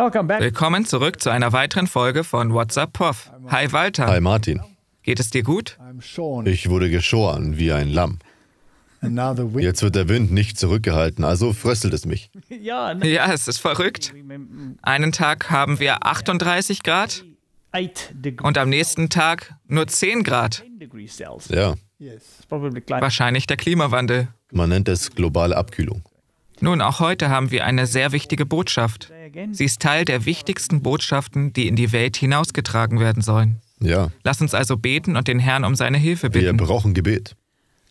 Willkommen zurück zu einer weiteren Folge von What's Up Puff. Hi Walter. Hi Martin. Geht es dir gut? Ich wurde geschoren wie ein Lamm. Jetzt wird der Wind nicht zurückgehalten, also fröstelt es mich. Ne? Ja, es ist verrückt. Einen Tag haben wir 38 Grad und am nächsten Tag nur 10 Grad. Ja. Wahrscheinlich der Klimawandel. Man nennt es globale Abkühlung. Nun, auch heute haben wir eine sehr wichtige Botschaft. Sie ist Teil der wichtigsten Botschaften, die in die Welt hinausgetragen werden sollen. Ja. Lass uns also beten und den Herrn um seine Hilfe bitten. Wir brauchen Gebet.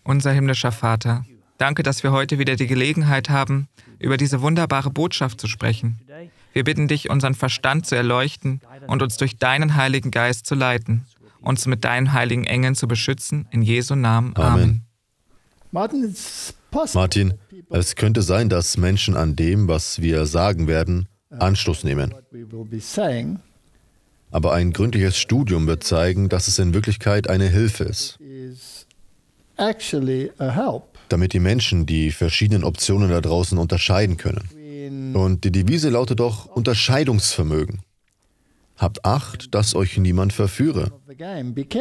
Unser himmlischer Vater, danke, dass wir heute wieder die Gelegenheit haben, über diese wunderbare Botschaft zu sprechen. Wir bitten dich, unseren Verstand zu erleuchten und uns durch deinen Heiligen Geist zu leiten, uns mit deinen heiligen Engeln zu beschützen. In Jesu Namen. Amen. Martin, es könnte sein, dass Menschen an dem, was wir sagen werden, Anstoß nehmen. Aber ein gründliches Studium wird zeigen, dass es in Wirklichkeit eine Hilfe ist. Damit die Menschen die verschiedenen Optionen da draußen unterscheiden können. Und die Devise lautet doch Unterscheidungsvermögen. Habt Acht, dass euch niemand verführe.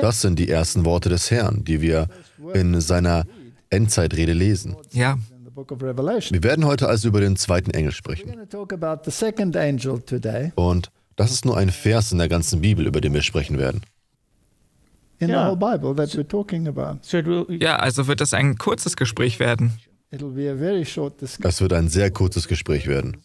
Das sind die ersten Worte des Herrn, die wir in seiner Endzeitrede lesen. Ja, wir werden heute also über den zweiten Engel sprechen. Und das ist nur ein Vers in der ganzen Bibel, über den wir sprechen werden. Ja, also wird das ein kurzes Gespräch werden. Das wird ein sehr kurzes Gespräch werden.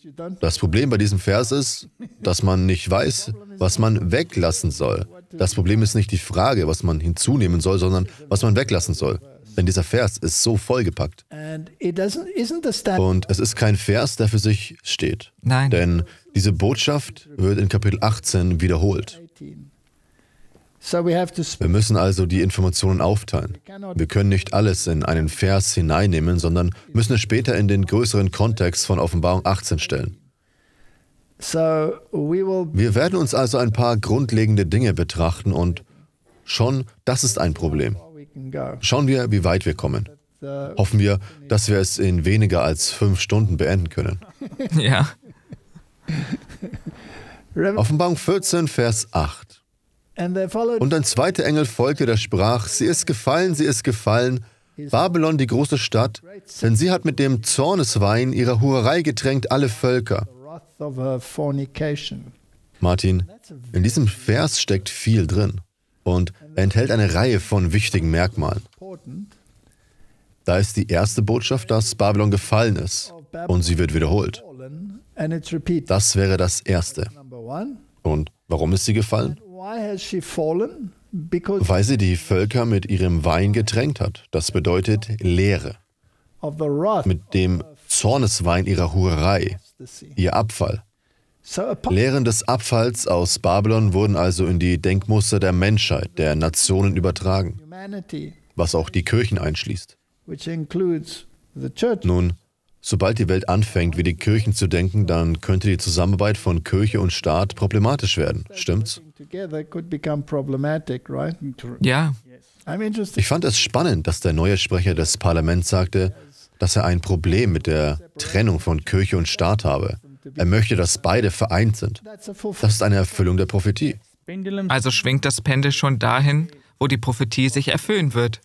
Das Problem bei diesem Vers ist, dass man nicht weiß, was man weglassen soll. Das Problem ist nicht die Frage, was man hinzunehmen soll, sondern was man weglassen soll. Denn dieser Vers ist so vollgepackt. Und es ist kein Vers, der für sich steht. Nein. Denn diese Botschaft wird in Kapitel 18 wiederholt. Wir müssen also die Informationen aufteilen. Wir können nicht alles in einen Vers hineinnehmen, sondern müssen es später in den größeren Kontext von Offenbarung 18 stellen. Wir werden uns also ein paar grundlegende Dinge betrachten und schon, das ist ein Problem. Schauen wir, wie weit wir kommen. Hoffen wir, dass wir es in weniger als fünf Stunden beenden können. Ja. Offenbarung 14, Vers 8. Und ein zweiter Engel folgte, der sprach, sie ist gefallen, sie ist gefallen, Babylon, die große Stadt, denn sie hat mit dem Zorneswein ihrer Hurerei getränkt alle Völker. Martin, in diesem Vers steckt viel drin. Und enthält eine Reihe von wichtigen Merkmalen. Da ist die erste Botschaft, dass Babylon gefallen ist und sie wird wiederholt. Das wäre das Erste. Und warum ist sie gefallen? Weil sie die Völker mit ihrem Wein getränkt hat. Das bedeutet Leere. Mit dem Zorneswein ihrer Hurerei, ihr Abfall. Lehren des Abfalls aus Babylon wurden also in die Denkmuster der Menschheit, der Nationen übertragen, was auch die Kirchen einschließt. Nun, sobald die Welt anfängt, wie die Kirchen zu denken, dann könnte die Zusammenarbeit von Kirche und Staat problematisch werden, stimmt's? Ja. Ich fand es spannend, dass der neue Sprecher des Parlaments sagte, dass er ein Problem mit der Trennung von Kirche und Staat habe. Er möchte, dass beide vereint sind. Das ist eine Erfüllung der Prophetie. Also schwingt das Pendel schon dahin, wo die Prophetie sich erfüllen wird.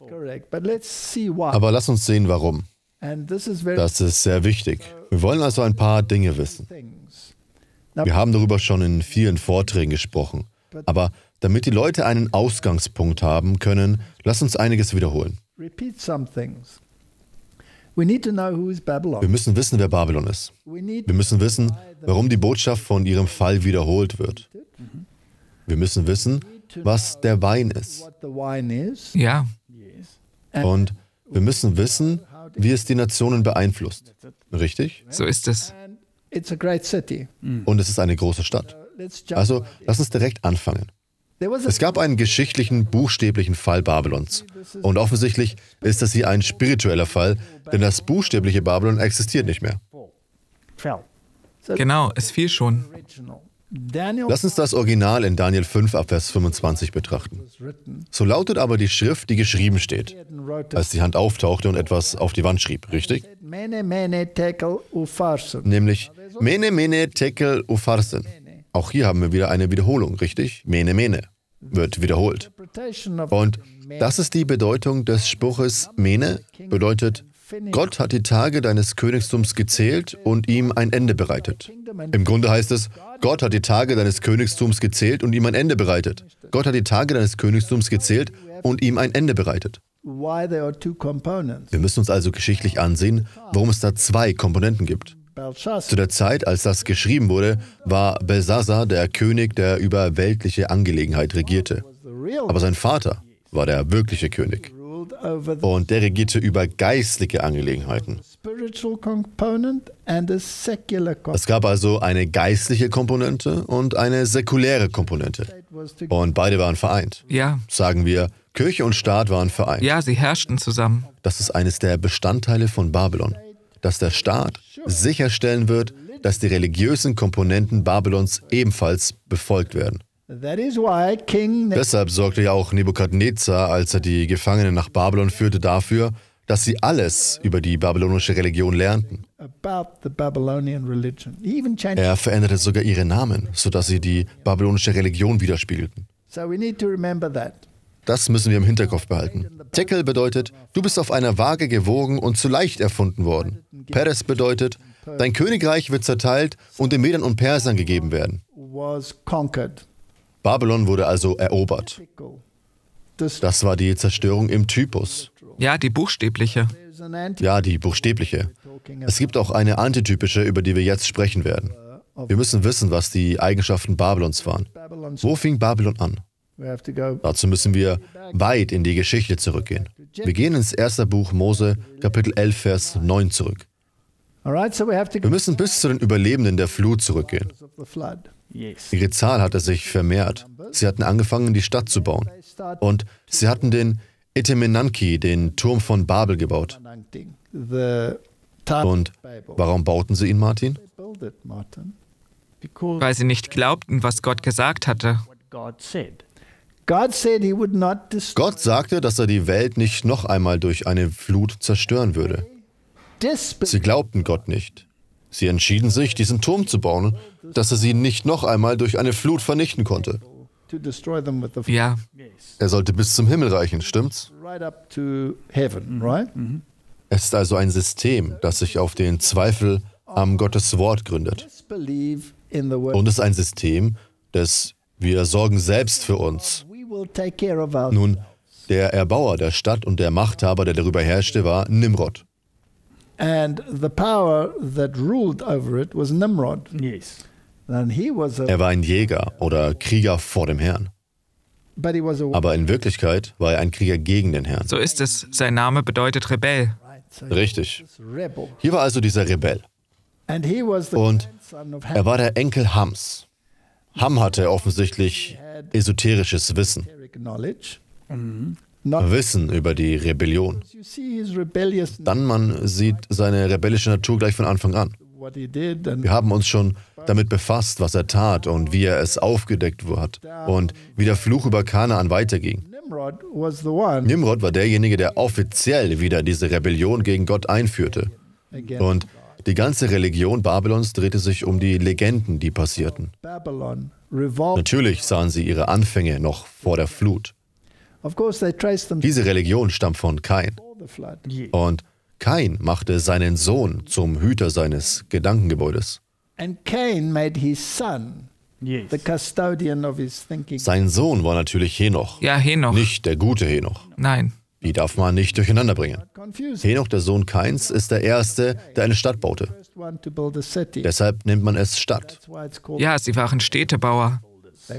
Aber lass uns sehen, warum. Das ist sehr wichtig. Wir wollen also ein paar Dinge wissen. Wir haben darüber schon in vielen Vorträgen gesprochen. Aber damit die Leute einen Ausgangspunkt haben können, lass uns einiges wiederholen. Wir müssen wissen, wer Babylon ist. Wir müssen wissen, warum die Botschaft von ihrem Fall wiederholt wird. Mhm. Wir müssen wissen, was der Wein ist. Ja. Und wir müssen wissen, wie es die Nationen beeinflusst. Richtig? So ist es. Und es ist eine große Stadt. Also lass uns direkt anfangen. Es gab einen geschichtlichen, buchstäblichen Fall Babylons. Und offensichtlich ist das hier ein spiritueller Fall, denn das buchstäbliche Babylon existiert nicht mehr. Genau, es fiel schon. Lass uns das Original in Daniel 5 Abvers 25 betrachten. So lautet aber die Schrift, die geschrieben steht, als die Hand auftauchte und etwas auf die Wand schrieb, richtig? Nämlich Mene Mene Tekel Upharsin. Auch hier haben wir wieder eine Wiederholung, richtig? Mene, mene wird wiederholt. Und das ist die Bedeutung des Spruches Mene, bedeutet, Gott hat die Tage deines Königtums gezählt und ihm ein Ende bereitet. Im Grunde heißt es, Gott hat die Tage deines Königtums gezählt und ihm ein Ende bereitet. Gott hat die Tage deines Königtums gezählt und ihm ein Ende bereitet. Wir müssen uns also geschichtlich ansehen, warum es da zwei Komponenten gibt. Zu der Zeit, als das geschrieben wurde, war Belsasa der König, der über weltliche Angelegenheit regierte. Aber sein Vater war der wirkliche König. Und der regierte über geistliche Angelegenheiten. Es gab also eine geistliche Komponente und eine säkuläre Komponente. Und beide waren vereint. Ja. Sagen wir, Kirche und Staat waren vereint. Ja, sie herrschten zusammen. Das ist eines der Bestandteile von Babylon dass der Staat sicherstellen wird, dass die religiösen Komponenten Babylons ebenfalls befolgt werden. Ne- Deshalb sorgte ja auch Nebukadnezar, als er die Gefangenen nach Babylon führte, dafür, dass sie alles über die babylonische Religion lernten. Er veränderte sogar ihre Namen, sodass sie die babylonische Religion widerspiegelten. Das müssen wir im Hinterkopf behalten. Tekel bedeutet, du bist auf einer Waage gewogen und zu leicht erfunden worden. Peres bedeutet, dein Königreich wird zerteilt und den Medern und Persern gegeben werden. Babylon wurde also erobert. Das war die Zerstörung im Typus. Ja, die buchstäbliche. Ja, die buchstäbliche. Es gibt auch eine antitypische, über die wir jetzt sprechen werden. Wir müssen wissen, was die Eigenschaften Babylons waren. Wo fing Babylon an? Dazu müssen wir weit in die Geschichte zurückgehen. Wir gehen ins erste Buch Mose, Kapitel 11, Vers 9 zurück. Wir müssen bis zu den Überlebenden der Flut zurückgehen. Ihre Zahl hatte sich vermehrt. Sie hatten angefangen, die Stadt zu bauen. Und sie hatten den Etemenanki, den Turm von Babel, gebaut. Und warum bauten sie ihn, Martin? Weil sie nicht glaubten, was Gott gesagt hatte. Gott sagte, dass er die Welt nicht noch einmal durch eine Flut zerstören würde. Sie glaubten Gott nicht. Sie entschieden sich, diesen Turm zu bauen, dass er sie nicht noch einmal durch eine Flut vernichten konnte. Ja. Er sollte bis zum Himmel reichen, stimmt's? Mhm. Es ist also ein System, das sich auf den Zweifel am Gottes Wort gründet. Und es ist ein System, das wir sorgen selbst für uns. Nun, der Erbauer der Stadt und der Machthaber, der darüber herrschte, war Nimrod. And the power that ruled over it was Nimrod. Yes. And he was er war ein Jäger oder Krieger vor dem Herrn. Aber in Wirklichkeit war er ein Krieger gegen den Herrn. So ist es. Sein Name bedeutet Rebell. Richtig. Hier war also dieser Rebell. Und er war der Enkel Hams. Ham hatte offensichtlich esoterisches Wissen. Mhm. Wissen über die Rebellion. Dann man sieht seine rebellische Natur gleich von Anfang an. Wir haben uns schon damit befasst, was er tat und wie er es aufgedeckt hat und wie der Fluch über Kanaan weiterging. Nimrod war derjenige, der offiziell wieder diese Rebellion gegen Gott einführte. Und die ganze Religion Babylons drehte sich um die Legenden, die passierten. Natürlich sahen sie ihre Anfänge noch vor der Flut. Diese Religion stammt von Kain. Und Kain machte seinen Sohn zum Hüter seines Gedankengebäudes. Sein Sohn war natürlich Henoch. Ja, Henoch. Nicht der gute Henoch. Nein. Die darf man nicht durcheinander bringen. Henoch, der Sohn Kains, ist der Erste, der eine Stadt baute. Deshalb nennt man es Stadt. Ja, sie waren Städtebauer.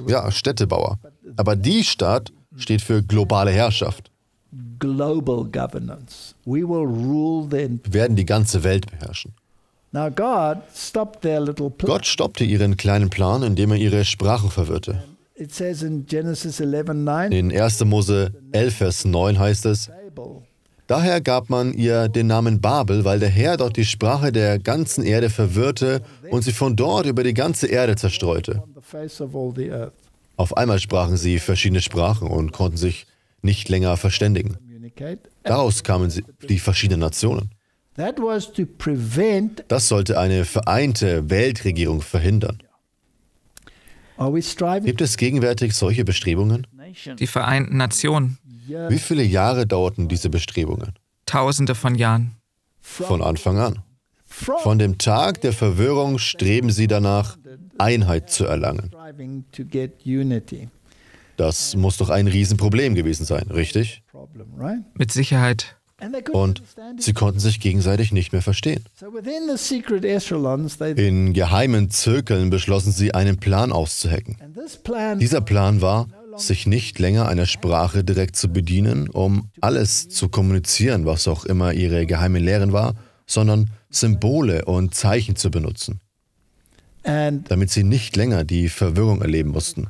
Ja, Städtebauer. Aber die Stadt steht für globale Herrschaft. Global governance. We will rule the Wir werden die ganze Welt beherrschen. Now God stopped their little plan. Gott stoppte ihren kleinen Plan, indem er ihre Sprache verwirrte. It says in, Genesis 11, 9, in 1. Mose 11, Vers 9 heißt es, Daher gab man ihr den Namen Babel, weil der Herr dort die Sprache der ganzen Erde verwirrte und sie von dort über die ganze Erde zerstreute. Auf einmal sprachen sie verschiedene Sprachen und konnten sich nicht länger verständigen. Daraus kamen die verschiedenen Nationen. Das sollte eine vereinte Weltregierung verhindern. Gibt es gegenwärtig solche Bestrebungen? Die Vereinten Nationen. Wie viele Jahre dauerten diese Bestrebungen? Tausende von Jahren. Von Anfang an. Von dem Tag der Verwirrung streben sie danach, Einheit zu erlangen. Das muss doch ein Riesenproblem gewesen sein, richtig? Mit Sicherheit. Und sie konnten sich gegenseitig nicht mehr verstehen. In geheimen Zirkeln beschlossen sie, einen Plan auszuhacken. Dieser Plan war, sich nicht länger einer Sprache direkt zu bedienen, um alles zu kommunizieren, was auch immer ihre geheimen Lehren war, sondern Symbole und Zeichen zu benutzen damit sie nicht länger die Verwirrung erleben mussten.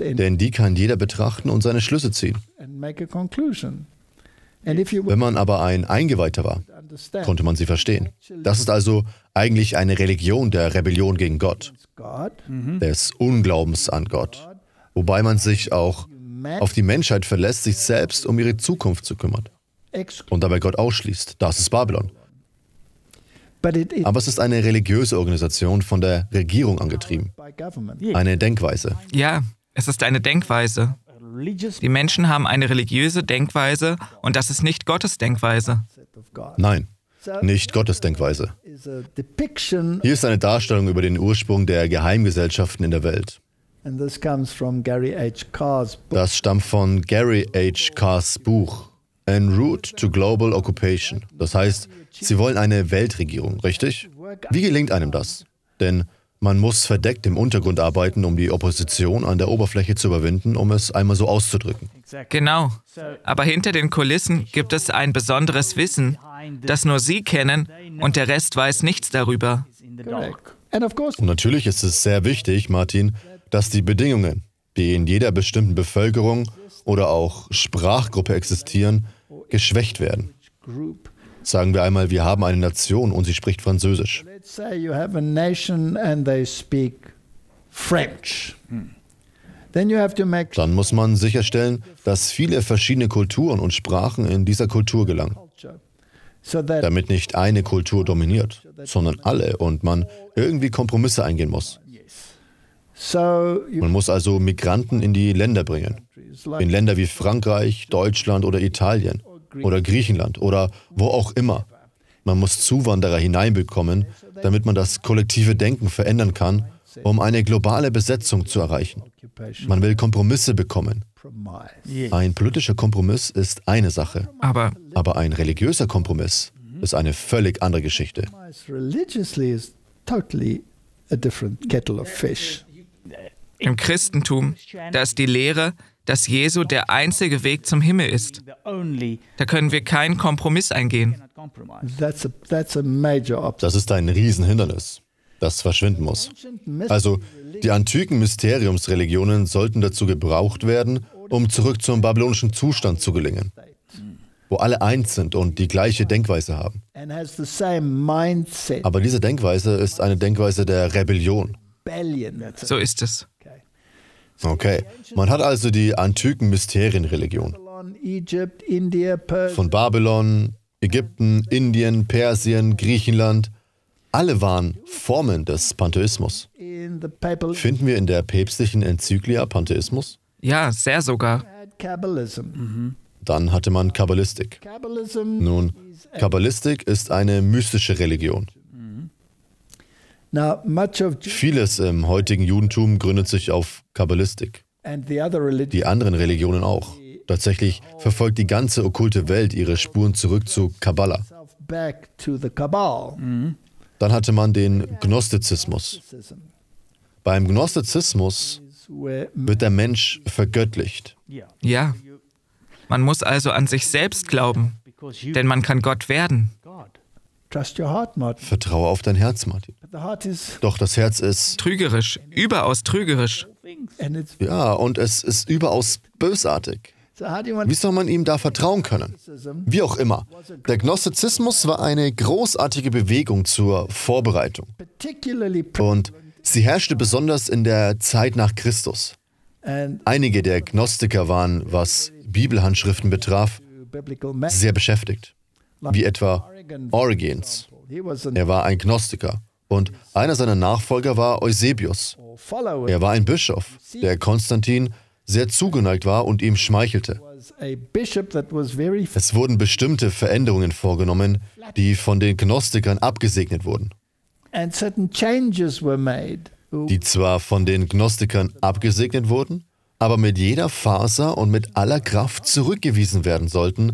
Denn die kann jeder betrachten und seine Schlüsse ziehen. Wenn man aber ein Eingeweihter war, konnte man sie verstehen. Das ist also eigentlich eine Religion der Rebellion gegen Gott, mhm. des Unglaubens an Gott, wobei man sich auch auf die Menschheit verlässt, sich selbst um ihre Zukunft zu kümmern und dabei Gott ausschließt. Das ist Babylon. Aber es ist eine religiöse Organisation von der Regierung angetrieben. Eine Denkweise. Ja, es ist eine Denkweise. Die Menschen haben eine religiöse Denkweise und das ist nicht Gottes Denkweise. Nein, nicht Gottes uh, Denkweise. Hier ist eine Darstellung über den Ursprung der Geheimgesellschaften in der Welt. Das stammt von Gary H. Carrs Buch En route to global occupation. Das heißt, sie wollen eine Weltregierung, richtig? Wie gelingt einem das? Denn man muss verdeckt im Untergrund arbeiten, um die Opposition an der Oberfläche zu überwinden, um es einmal so auszudrücken. Genau. Aber hinter den Kulissen gibt es ein besonderes Wissen, das nur Sie kennen und der Rest weiß nichts darüber. Und natürlich ist es sehr wichtig, Martin, dass die Bedingungen, die in jeder bestimmten Bevölkerung oder auch Sprachgruppe existieren, geschwächt werden. Sagen wir einmal, wir haben eine Nation und sie spricht Französisch. Dann muss man sicherstellen, dass viele verschiedene Kulturen und Sprachen in dieser Kultur gelangen, damit nicht eine Kultur dominiert, sondern alle und man irgendwie Kompromisse eingehen muss. Man muss also Migranten in die Länder bringen, in Länder wie Frankreich, Deutschland oder Italien oder Griechenland oder wo auch immer. Man muss Zuwanderer hineinbekommen, damit man das kollektive Denken verändern kann, um eine globale Besetzung zu erreichen. Man will Kompromisse bekommen. Ein politischer Kompromiss ist eine Sache, aber, aber ein religiöser Kompromiss ist eine völlig andere Geschichte. Im Christentum, da ist die Lehre, dass Jesu der einzige Weg zum Himmel ist. Da können wir keinen Kompromiss eingehen. Das ist ein Riesenhindernis, das verschwinden muss. Also die antiken Mysteriumsreligionen sollten dazu gebraucht werden, um zurück zum babylonischen Zustand zu gelingen, wo alle eins sind und die gleiche Denkweise haben. Aber diese Denkweise ist eine Denkweise der Rebellion. So ist es. Okay, man hat also die antiken Mysterienreligion. Von Babylon, Ägypten, Indien, Persien, Griechenland, alle waren Formen des Pantheismus. Finden wir in der päpstlichen Enzyklia Pantheismus? Ja, sehr sogar. Mhm. Dann hatte man Kabbalistik. Nun, Kabbalistik ist eine mystische Religion. Vieles im heutigen Judentum gründet sich auf Kabbalistik. Die anderen Religionen auch. Tatsächlich verfolgt die ganze okkulte Welt ihre Spuren zurück zu Kabbala. Mhm. Dann hatte man den Gnostizismus. Beim Gnostizismus wird der Mensch vergöttlicht. Ja. Man muss also an sich selbst glauben, denn man kann Gott werden. Trust your heart, Martin. Vertraue auf dein Herz, Martin. Doch das Herz ist trügerisch, überaus trügerisch. Ja, und es ist überaus bösartig. Wie soll man ihm da vertrauen können? Wie auch immer. Der Gnostizismus war eine großartige Bewegung zur Vorbereitung. Und sie herrschte besonders in der Zeit nach Christus. Einige der Gnostiker waren, was Bibelhandschriften betraf, sehr beschäftigt, wie etwa Origens. Er war ein Gnostiker und einer seiner Nachfolger war Eusebius. Er war ein Bischof, der Konstantin sehr zugeneigt war und ihm schmeichelte. Es wurden bestimmte Veränderungen vorgenommen, die von den Gnostikern abgesegnet wurden. Die zwar von den Gnostikern abgesegnet wurden, aber mit jeder Faser und mit aller Kraft zurückgewiesen werden sollten,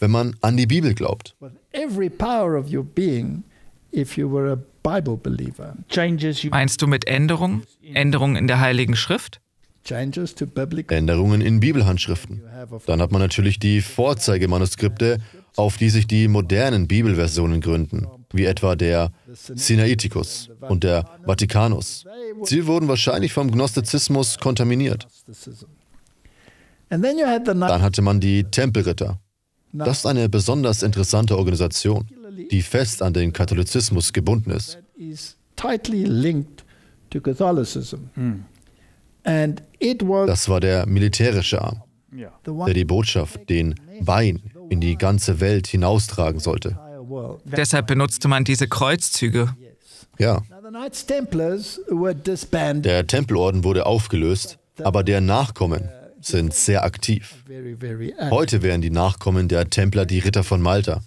wenn man an die Bibel glaubt every power of your being if you were a Bible believer. Meinst du mit Änderung? Änderung in der Heiligen Schrift? Änderungen in Bibelhandschriften. Dann hat man natürlich die Vorzeigemanuskripte, auf die sich die modernen Bibelversionen gründen, wie etwa der Sinaiticus und der Vatikanus. Sie wurden wahrscheinlich vom Gnostizismus kontaminiert. Dann hatte man die Tempelritter, das ist eine besonders interessante Organisation, die fest an den Katholizismus gebunden ist. Hm. Das war der militärische Arm, der die Botschaft, den Wein, in die ganze Welt hinaustragen sollte. Deshalb benutzte man diese Kreuzzüge. Ja. Der Tempelorden wurde aufgelöst, aber der Nachkommen sind sehr aktiv. Heute wären die Nachkommen der Templer die Ritter von Malta,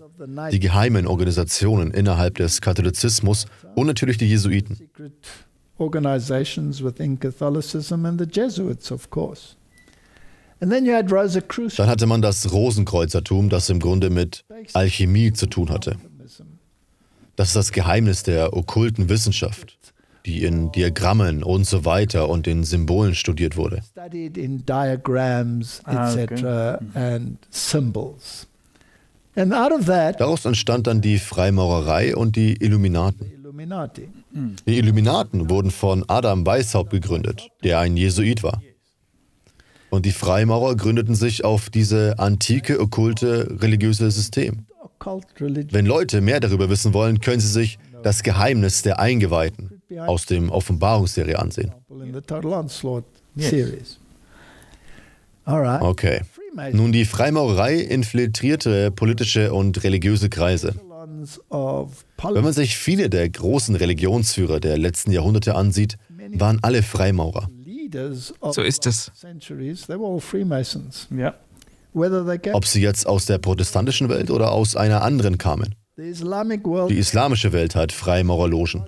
die geheimen Organisationen innerhalb des Katholizismus und natürlich die Jesuiten. Dann hatte man das Rosenkreuzertum, das im Grunde mit Alchemie zu tun hatte. Das ist das Geheimnis der okkulten Wissenschaft die in Diagrammen und so weiter und in Symbolen studiert wurde. Ah, mhm. Daraus entstand dann die Freimaurerei und die Illuminaten. Mhm. Die Illuminaten wurden von Adam Weishaupt gegründet, der ein Jesuit war. Und die Freimaurer gründeten sich auf diese antike, okkulte, religiöse System. Wenn Leute mehr darüber wissen wollen, können sie sich das Geheimnis der Eingeweihten aus dem Offenbarungsserie ansehen. Okay. Nun, die Freimaurerei infiltrierte politische und religiöse Kreise. Wenn man sich viele der großen Religionsführer der letzten Jahrhunderte ansieht, waren alle Freimaurer. So ist es. Ja. Ob sie jetzt aus der protestantischen Welt oder aus einer anderen kamen. Die islamische Welt hat Freimaurerlogen,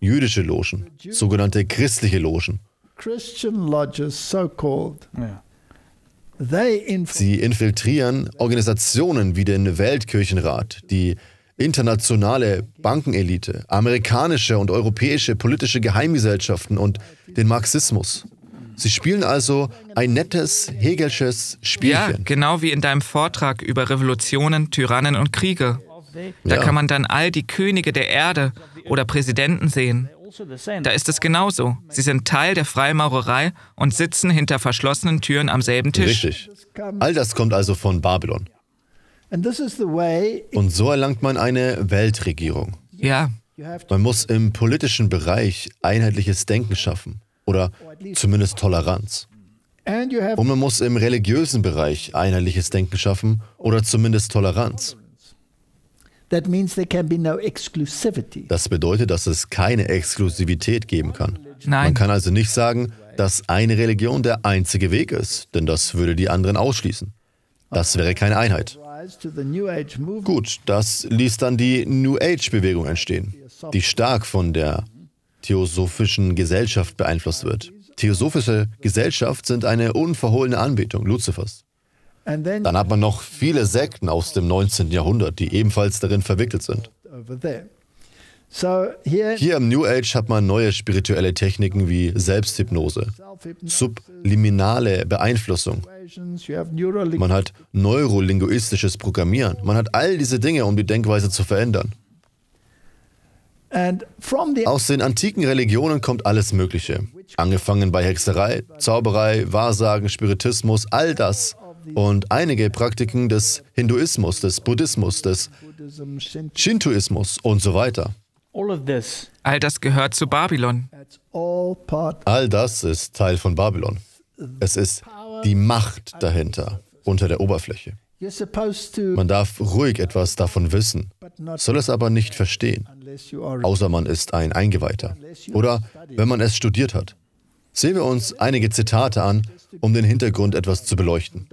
jüdische Logen, sogenannte christliche Logen. Sie infiltrieren Organisationen wie den Weltkirchenrat, die internationale Bankenelite, amerikanische und europäische politische Geheimgesellschaften und den Marxismus. Sie spielen also ein nettes Hegelsches Spielchen. Ja, genau wie in deinem Vortrag über Revolutionen, Tyrannen und Kriege. Da kann man dann all die Könige der Erde oder Präsidenten sehen. Da ist es genauso. Sie sind Teil der Freimaurerei und sitzen hinter verschlossenen Türen am selben Tisch. Richtig. All das kommt also von Babylon. Und so erlangt man eine Weltregierung. Ja. Man muss im politischen Bereich einheitliches Denken schaffen oder zumindest Toleranz. Und man muss im religiösen Bereich einheitliches Denken schaffen oder zumindest Toleranz. That means there can be no exclusivity. Das bedeutet, dass es keine Exklusivität geben kann. Nein. Man kann also nicht sagen, dass eine Religion der einzige Weg ist, denn das würde die anderen ausschließen. Das wäre keine Einheit. Gut, das ließ dann die New Age-Bewegung entstehen, die stark von der theosophischen Gesellschaft beeinflusst wird. Theosophische Gesellschaft sind eine unverhohlene Anbetung Luzifers. Dann hat man noch viele Sekten aus dem 19. Jahrhundert, die ebenfalls darin verwickelt sind. Hier im New Age hat man neue spirituelle Techniken wie Selbsthypnose, subliminale Beeinflussung. Man hat neurolinguistisches Programmieren. Man hat all diese Dinge, um die Denkweise zu verändern. Aus den antiken Religionen kommt alles Mögliche. Angefangen bei Hexerei, Zauberei, Wahrsagen, Spiritismus, all das und einige Praktiken des Hinduismus, des Buddhismus, des Shintoismus und so weiter. All das gehört zu Babylon. All das ist Teil von Babylon. Es ist die Macht dahinter, unter der Oberfläche. Man darf ruhig etwas davon wissen, soll es aber nicht verstehen, außer man ist ein Eingeweihter oder wenn man es studiert hat. Sehen wir uns einige Zitate an, um den Hintergrund etwas zu beleuchten.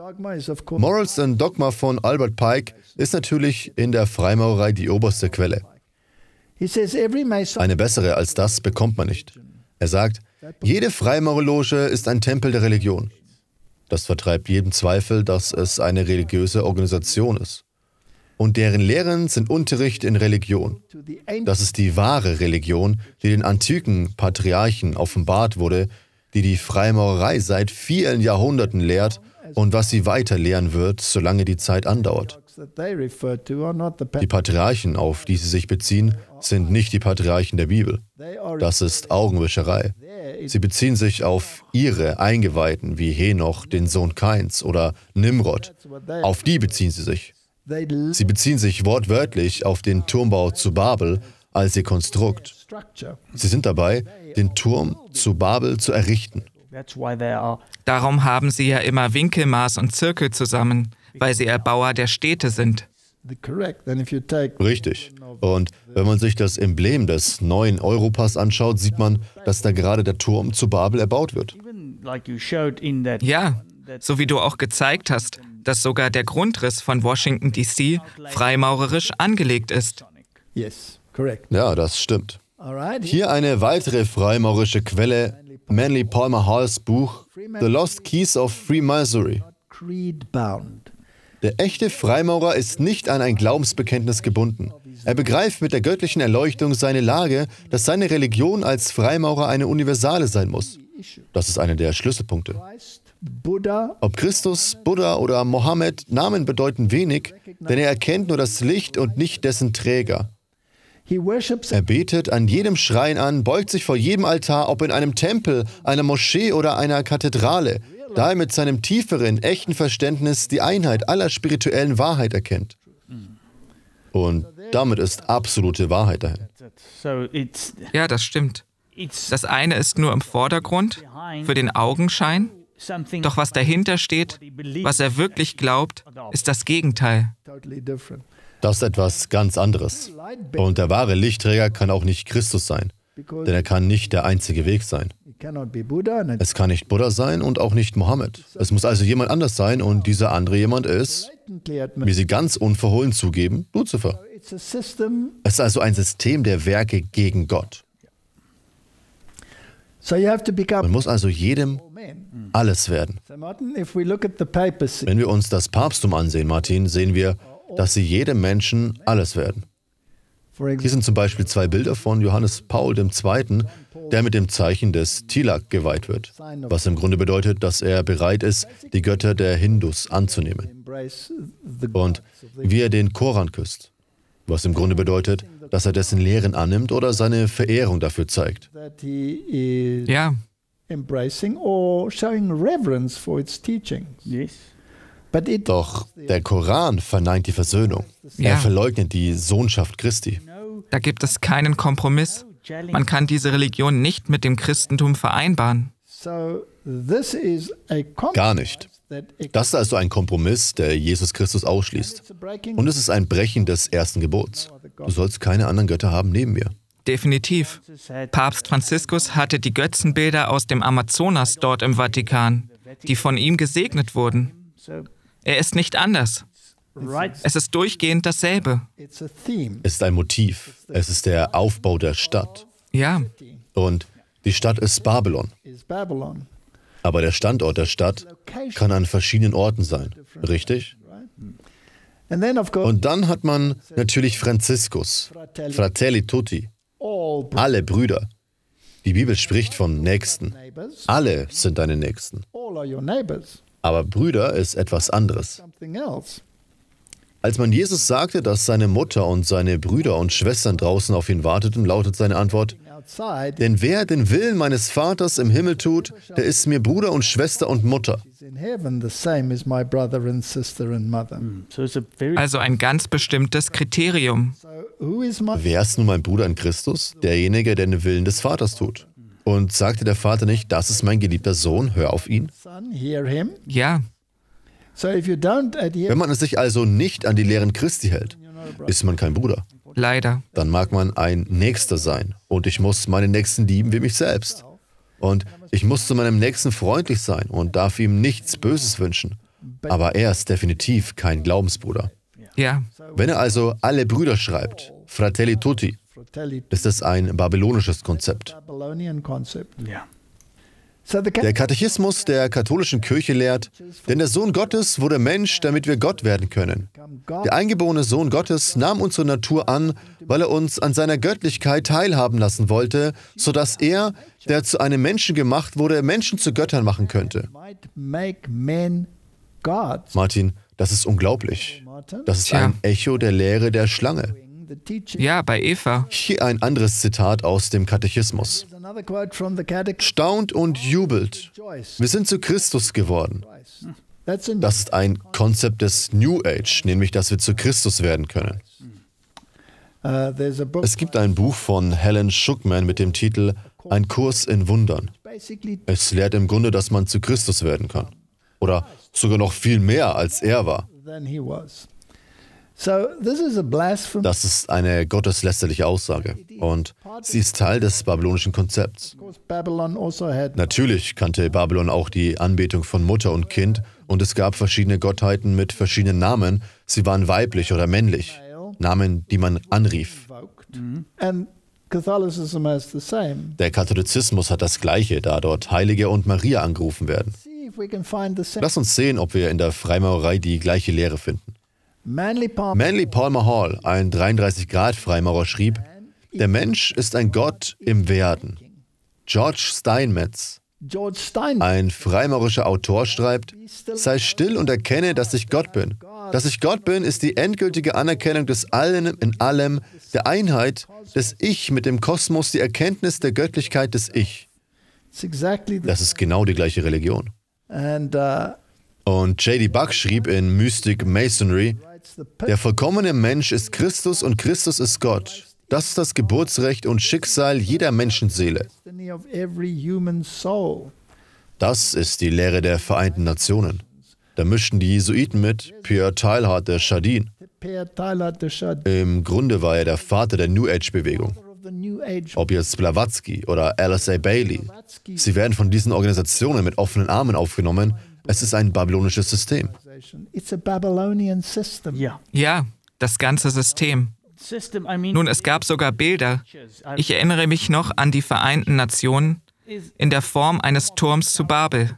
Morals and Dogma von Albert Pike ist natürlich in der Freimaurerei die oberste Quelle. Eine bessere als das bekommt man nicht. Er sagt, jede Freimaurerloge ist ein Tempel der Religion. Das vertreibt jeden Zweifel, dass es eine religiöse Organisation ist. Und deren Lehren sind Unterricht in Religion. Das ist die wahre Religion, die den antiken Patriarchen offenbart wurde die die Freimaurerei seit vielen Jahrhunderten lehrt und was sie weiter lehren wird, solange die Zeit andauert. Die Patriarchen, auf die sie sich beziehen, sind nicht die Patriarchen der Bibel. Das ist Augenwischerei. Sie beziehen sich auf ihre Eingeweihten wie Henoch, den Sohn Kains oder Nimrod. Auf die beziehen sie sich. Sie beziehen sich wortwörtlich auf den Turmbau zu Babel als ihr Konstrukt. Sie sind dabei, den Turm zu Babel zu errichten. Darum haben sie ja immer Winkelmaß und Zirkel zusammen, weil sie Erbauer der Städte sind. Richtig. Und wenn man sich das Emblem des neuen Europas anschaut, sieht man, dass da gerade der Turm zu Babel erbaut wird. Ja, so wie du auch gezeigt hast, dass sogar der Grundriss von Washington, D.C. freimaurerisch angelegt ist. Ja, das stimmt. Hier eine weitere freimaurische Quelle, Manly Palmer Halls Buch The Lost Keys of Freemasonry. Der echte Freimaurer ist nicht an ein Glaubensbekenntnis gebunden. Er begreift mit der göttlichen Erleuchtung seine Lage, dass seine Religion als Freimaurer eine universale sein muss. Das ist einer der Schlüsselpunkte. Ob Christus, Buddha oder Mohammed, Namen bedeuten wenig, denn er erkennt nur das Licht und nicht dessen Träger. Er betet an jedem Schrein an, beugt sich vor jedem Altar, ob in einem Tempel, einer Moschee oder einer Kathedrale, da er mit seinem tieferen, echten Verständnis die Einheit aller spirituellen Wahrheit erkennt. Und damit ist absolute Wahrheit dahin. Ja, das stimmt. Das eine ist nur im Vordergrund, für den Augenschein, doch was dahinter steht, was er wirklich glaubt, ist das Gegenteil. Das ist etwas ganz anderes. Und der wahre Lichtträger kann auch nicht Christus sein, denn er kann nicht der einzige Weg sein. Es kann nicht Buddha sein und auch nicht Mohammed. Es muss also jemand anders sein und dieser andere jemand ist, wie sie ganz unverhohlen zugeben, Luzifer. Es ist also ein System der Werke gegen Gott. Man muss also jedem alles werden. Wenn wir uns das Papsttum ansehen, Martin, sehen wir, dass sie jedem Menschen alles werden. Hier sind zum Beispiel zwei Bilder von Johannes Paul II., der mit dem Zeichen des Tilak geweiht wird, was im Grunde bedeutet, dass er bereit ist, die Götter der Hindus anzunehmen. Und wie er den Koran küsst, was im Grunde bedeutet, dass er dessen Lehren annimmt oder seine Verehrung dafür zeigt. Ja. Embracing or showing reverence for its teachings. Yes. Doch der Koran verneint die Versöhnung. Ja. Er verleugnet die Sohnschaft Christi. Da gibt es keinen Kompromiss. Man kann diese Religion nicht mit dem Christentum vereinbaren. Gar nicht. Das ist also ein Kompromiss, der Jesus Christus ausschließt. Und es ist ein Brechen des ersten Gebots. Du sollst keine anderen Götter haben neben mir. Definitiv. Papst Franziskus hatte die Götzenbilder aus dem Amazonas dort im Vatikan, die von ihm gesegnet wurden. Er ist nicht anders. Es ist durchgehend dasselbe. Es ist ein Motiv. Es ist der Aufbau der Stadt. Ja. Und die Stadt ist Babylon. Aber der Standort der Stadt kann an verschiedenen Orten sein, richtig? Und dann hat man natürlich Franziskus, Fratelli Tutti, alle Brüder. Die Bibel spricht von Nächsten. Alle sind deine Nächsten. Aber Brüder ist etwas anderes. Als man Jesus sagte, dass seine Mutter und seine Brüder und Schwestern draußen auf ihn warteten, lautet seine Antwort, denn wer den Willen meines Vaters im Himmel tut, der ist mir Bruder und Schwester und Mutter. Also ein ganz bestimmtes Kriterium. Wer ist nun mein Bruder in Christus? Derjenige, der den Willen des Vaters tut. Und sagte der Vater nicht, das ist mein geliebter Sohn, hör auf ihn? Ja. Wenn man es sich also nicht an die Lehren Christi hält, ist man kein Bruder. Leider. Dann mag man ein Nächster sein. Und ich muss meinen Nächsten lieben wie mich selbst. Und ich muss zu meinem Nächsten freundlich sein und darf ihm nichts Böses wünschen. Aber er ist definitiv kein Glaubensbruder. Ja. Wenn er also alle Brüder schreibt, Fratelli Tutti, ist es ein babylonisches Konzept. Ja. Der Katechismus der katholischen Kirche lehrt, denn der Sohn Gottes wurde Mensch, damit wir Gott werden können. Der eingeborene Sohn Gottes nahm unsere Natur an, weil er uns an seiner Göttlichkeit teilhaben lassen wollte, sodass er, der zu einem Menschen gemacht wurde, Menschen zu Göttern machen könnte. Martin, das ist unglaublich. Das ist ein Echo der Lehre der Schlange. Ja, bei Eva. Hier ein anderes Zitat aus dem Katechismus. Staunt und jubelt. Wir sind zu Christus geworden. Das ist ein Konzept des New Age, nämlich dass wir zu Christus werden können. Uh, es gibt ein Buch von Helen Schuckman mit dem Titel Ein Kurs in Wundern. Es lehrt im Grunde, dass man zu Christus werden kann. Oder sogar noch viel mehr, als er war. Das ist eine gotteslästerliche Aussage und sie ist Teil des babylonischen Konzepts. Also Natürlich kannte Babylon auch die Anbetung von Mutter und Kind und es gab verschiedene Gottheiten mit verschiedenen Namen. Sie waren weiblich oder männlich, Namen, die man anrief. Der Katholizismus hat das Gleiche, da dort Heilige und Maria angerufen werden. Lass uns sehen, ob wir in der Freimaurerei die gleiche Lehre finden. Manly Palmer Hall, ein 33-Grad-Freimaurer, schrieb, der Mensch ist ein Gott im Werden. George Steinmetz, ein freimaurischer Autor, schreibt, sei still und erkenne, dass ich Gott bin. Dass ich Gott bin, ist die endgültige Anerkennung des Allen in allem, der Einheit, des Ich mit dem Kosmos, die Erkenntnis der Göttlichkeit des Ich. Das ist genau die gleiche Religion. Uh, und J.D. Buck schrieb in Mystic Masonry, der vollkommene Mensch ist Christus und Christus ist Gott. Das ist das Geburtsrecht und Schicksal jeder Menschenseele. Das ist die Lehre der Vereinten Nationen. Da mischten die Jesuiten mit, Pierre Teilhard der Chardin. Im Grunde war er der Vater der New Age-Bewegung. Ob jetzt Blavatsky oder Alice A. Bailey, sie werden von diesen Organisationen mit offenen Armen aufgenommen es ist ein babylonisches System. Ja, das ganze System. Nun, es gab sogar Bilder. Ich erinnere mich noch an die Vereinten Nationen in der Form eines Turms zu Babel.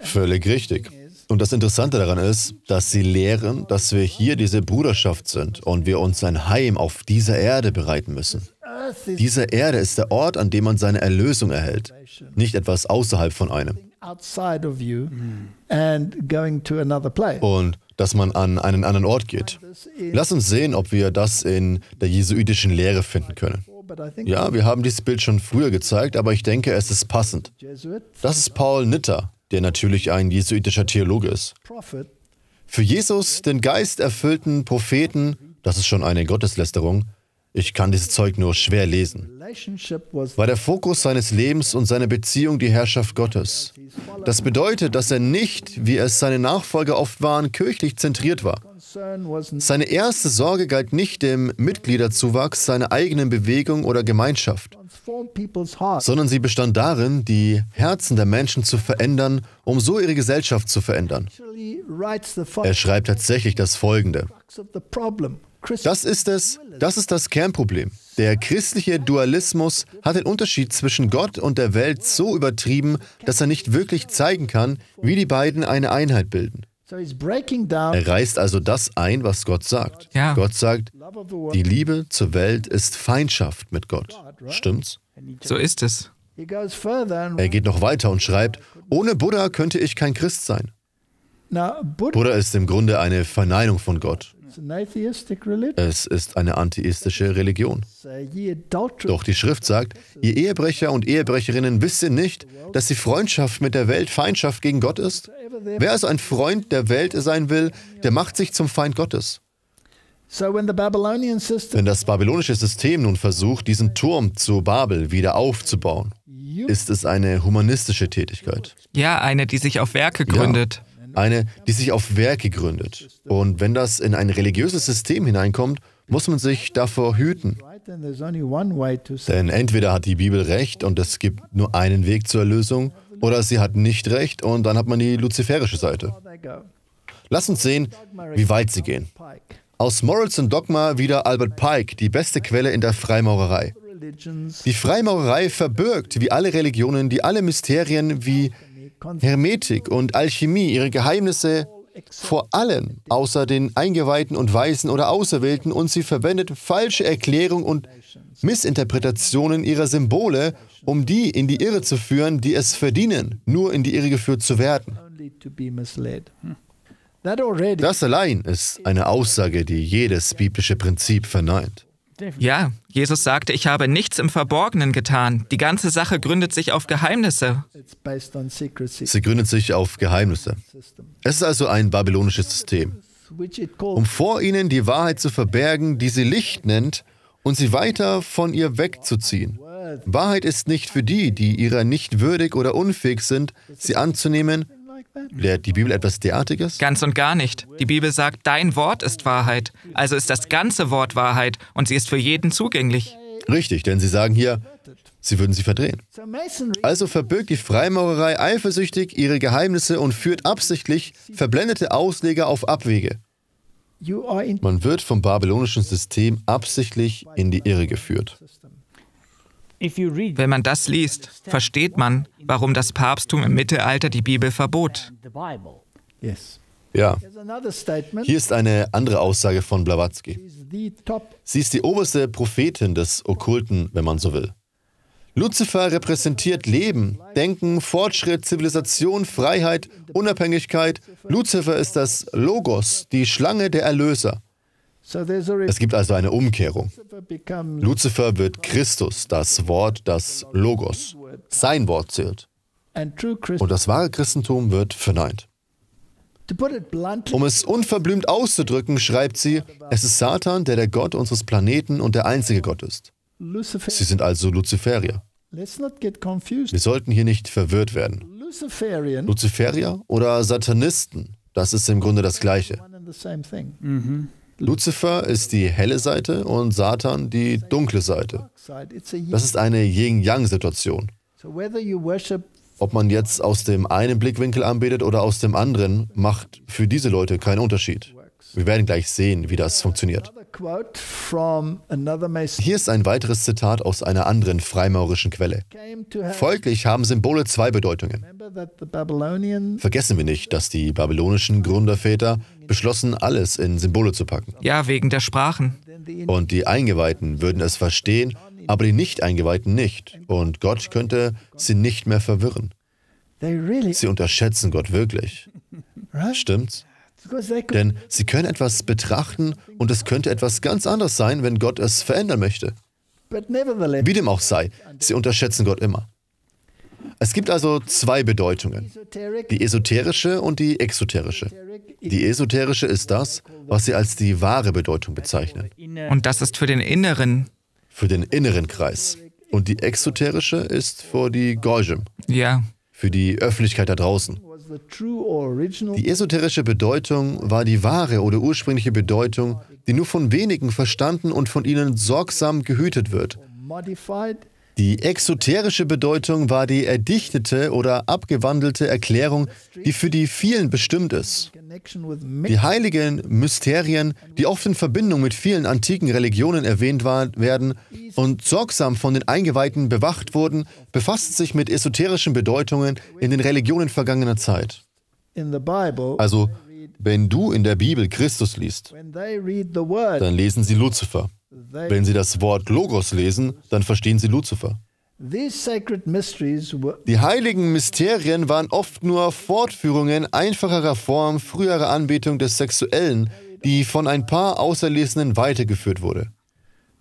Völlig richtig. Und das Interessante daran ist, dass sie lehren, dass wir hier diese Bruderschaft sind und wir uns ein Heim auf dieser Erde bereiten müssen. Diese Erde ist der Ort, an dem man seine Erlösung erhält, nicht etwas außerhalb von einem outside of you mm. and going to another place. Und dass man an einen anderen Ort geht. Lass uns sehen, ob wir das in der jesuitischen Lehre finden können. Ja, wir haben dieses Bild schon früher gezeigt, aber ich denke, es ist passend. Das ist Paul Nitter, der natürlich ein jesuitischer Theologe ist. Für Jesus, den Geist erfüllten Propheten, das ist schon eine Gotteslästerung, ich kann dieses Zeug nur schwer lesen. War der Fokus seines Lebens und seiner Beziehung die Herrschaft Gottes. Das bedeutet, dass er nicht, wie es seine Nachfolger oft waren, kirchlich zentriert war. Seine erste Sorge galt nicht dem Mitgliederzuwachs seiner eigenen Bewegung oder Gemeinschaft, sondern sie bestand darin, die Herzen der Menschen zu verändern, um so ihre Gesellschaft zu verändern. Er schreibt tatsächlich das Folgende. Das ist es, das ist das Kernproblem. Der christliche Dualismus hat den Unterschied zwischen Gott und der Welt so übertrieben, dass er nicht wirklich zeigen kann, wie die beiden eine Einheit bilden. Er reißt also das ein, was Gott sagt. Ja. Gott sagt, die Liebe zur Welt ist Feindschaft mit Gott. Stimmt's? So ist es. Er geht noch weiter und schreibt, ohne Buddha könnte ich kein Christ sein. Buddha ist im Grunde eine Verneinung von Gott. Es ist eine antheistische Religion. Doch die Schrift sagt, ihr Ehebrecher und Ehebrecherinnen wisst ihr nicht, dass die Freundschaft mit der Welt Feindschaft gegen Gott ist? Wer also ein Freund der Welt sein will, der macht sich zum Feind Gottes. Wenn das babylonische System nun versucht, diesen Turm zu Babel wieder aufzubauen, ist es eine humanistische Tätigkeit. Ja, eine, die sich auf Werke gründet. Ja eine, die sich auf Werke gründet. Und wenn das in ein religiöses System hineinkommt, muss man sich davor hüten. Denn entweder hat die Bibel recht und es gibt nur einen Weg zur Erlösung, oder sie hat nicht recht und dann hat man die luziferische Seite. Lass uns sehen, wie weit sie gehen. Aus Morals und Dogma wieder Albert Pike, die beste Quelle in der Freimaurerei. Die Freimaurerei verbirgt, wie alle Religionen, die alle Mysterien wie Hermetik und Alchemie ihre Geheimnisse vor allem außer den Eingeweihten und Weisen oder Auserwählten und sie verwendet falsche Erklärungen und Missinterpretationen ihrer Symbole, um die in die Irre zu führen, die es verdienen, nur in die Irre geführt zu werden. Das allein ist eine Aussage, die jedes biblische Prinzip verneint. Ja, Jesus sagte, ich habe nichts im Verborgenen getan. Die ganze Sache gründet sich auf Geheimnisse. Sie gründet sich auf Geheimnisse. Es ist also ein babylonisches System. Um vor ihnen die Wahrheit zu verbergen, die sie Licht nennt, und sie weiter von ihr wegzuziehen. Wahrheit ist nicht für die, die ihrer nicht würdig oder unfähig sind, sie anzunehmen Lehrt die Bibel etwas derartiges? Ganz und gar nicht. Die Bibel sagt, dein Wort ist Wahrheit. Also ist das ganze Wort Wahrheit und sie ist für jeden zugänglich. Richtig, denn sie sagen hier, sie würden sie verdrehen. Also verbirgt die Freimaurerei eifersüchtig ihre Geheimnisse und führt absichtlich verblendete Ausleger auf Abwege. Man wird vom babylonischen System absichtlich in die Irre geführt. Wenn man das liest, versteht man, warum das Papsttum im Mittelalter die Bibel verbot. Ja. Hier ist eine andere Aussage von Blavatsky. Sie ist die oberste Prophetin des Okkulten, wenn man so will. Luzifer repräsentiert Leben, Denken, Fortschritt, Zivilisation, Freiheit, Unabhängigkeit. Luzifer ist das Logos, die Schlange der Erlöser. Es gibt also eine Umkehrung. Luzifer wird Christus, das Wort, das Logos. Sein Wort zählt. Und das wahre Christentum wird verneint. Um es unverblümt auszudrücken, schreibt sie, es ist Satan, der der Gott unseres Planeten und der einzige Gott ist. Sie sind also Luziferier. Wir sollten hier nicht verwirrt werden. Luziferier oder Satanisten, das ist im Grunde das Gleiche. Mhm. Luzifer ist die helle Seite und Satan die dunkle Seite. Das ist eine Yin-Yang-Situation. Ob man jetzt aus dem einen Blickwinkel anbetet oder aus dem anderen, macht für diese Leute keinen Unterschied. Wir werden gleich sehen, wie das funktioniert. Hier ist ein weiteres Zitat aus einer anderen freimaurischen Quelle. Folglich haben Symbole zwei Bedeutungen. Vergessen wir nicht, dass die babylonischen Gründerväter beschlossen, alles in Symbole zu packen. Ja, wegen der Sprachen. Und die Eingeweihten würden es verstehen, aber die Nicht-Eingeweihten nicht. Und Gott könnte sie nicht mehr verwirren. Sie unterschätzen Gott wirklich. Stimmt's? Denn sie können etwas betrachten und es könnte etwas ganz anderes sein, wenn Gott es verändern möchte. Wie dem auch sei, sie unterschätzen Gott immer. Es gibt also zwei Bedeutungen, die esoterische und die exoterische. Die esoterische ist das, was sie als die wahre Bedeutung bezeichnen. Und das ist für den inneren. Für den inneren Kreis. Und die exoterische ist für die Gorgem. Ja. Für die Öffentlichkeit da draußen. Die esoterische Bedeutung war die wahre oder ursprüngliche Bedeutung, die nur von wenigen verstanden und von ihnen sorgsam gehütet wird. Die exoterische Bedeutung war die erdichtete oder abgewandelte Erklärung, die für die vielen bestimmt ist. Die heiligen Mysterien, die oft in Verbindung mit vielen antiken Religionen erwähnt werden und sorgsam von den Eingeweihten bewacht wurden, befassten sich mit esoterischen Bedeutungen in den Religionen vergangener Zeit. Also, wenn du in der Bibel Christus liest, dann lesen sie Luzifer. Wenn Sie das Wort Logos lesen, dann verstehen Sie Luzifer. Die heiligen Mysterien waren oft nur Fortführungen einfacherer Form früherer Anbetung des Sexuellen, die von ein paar Auserlesenen weitergeführt wurde.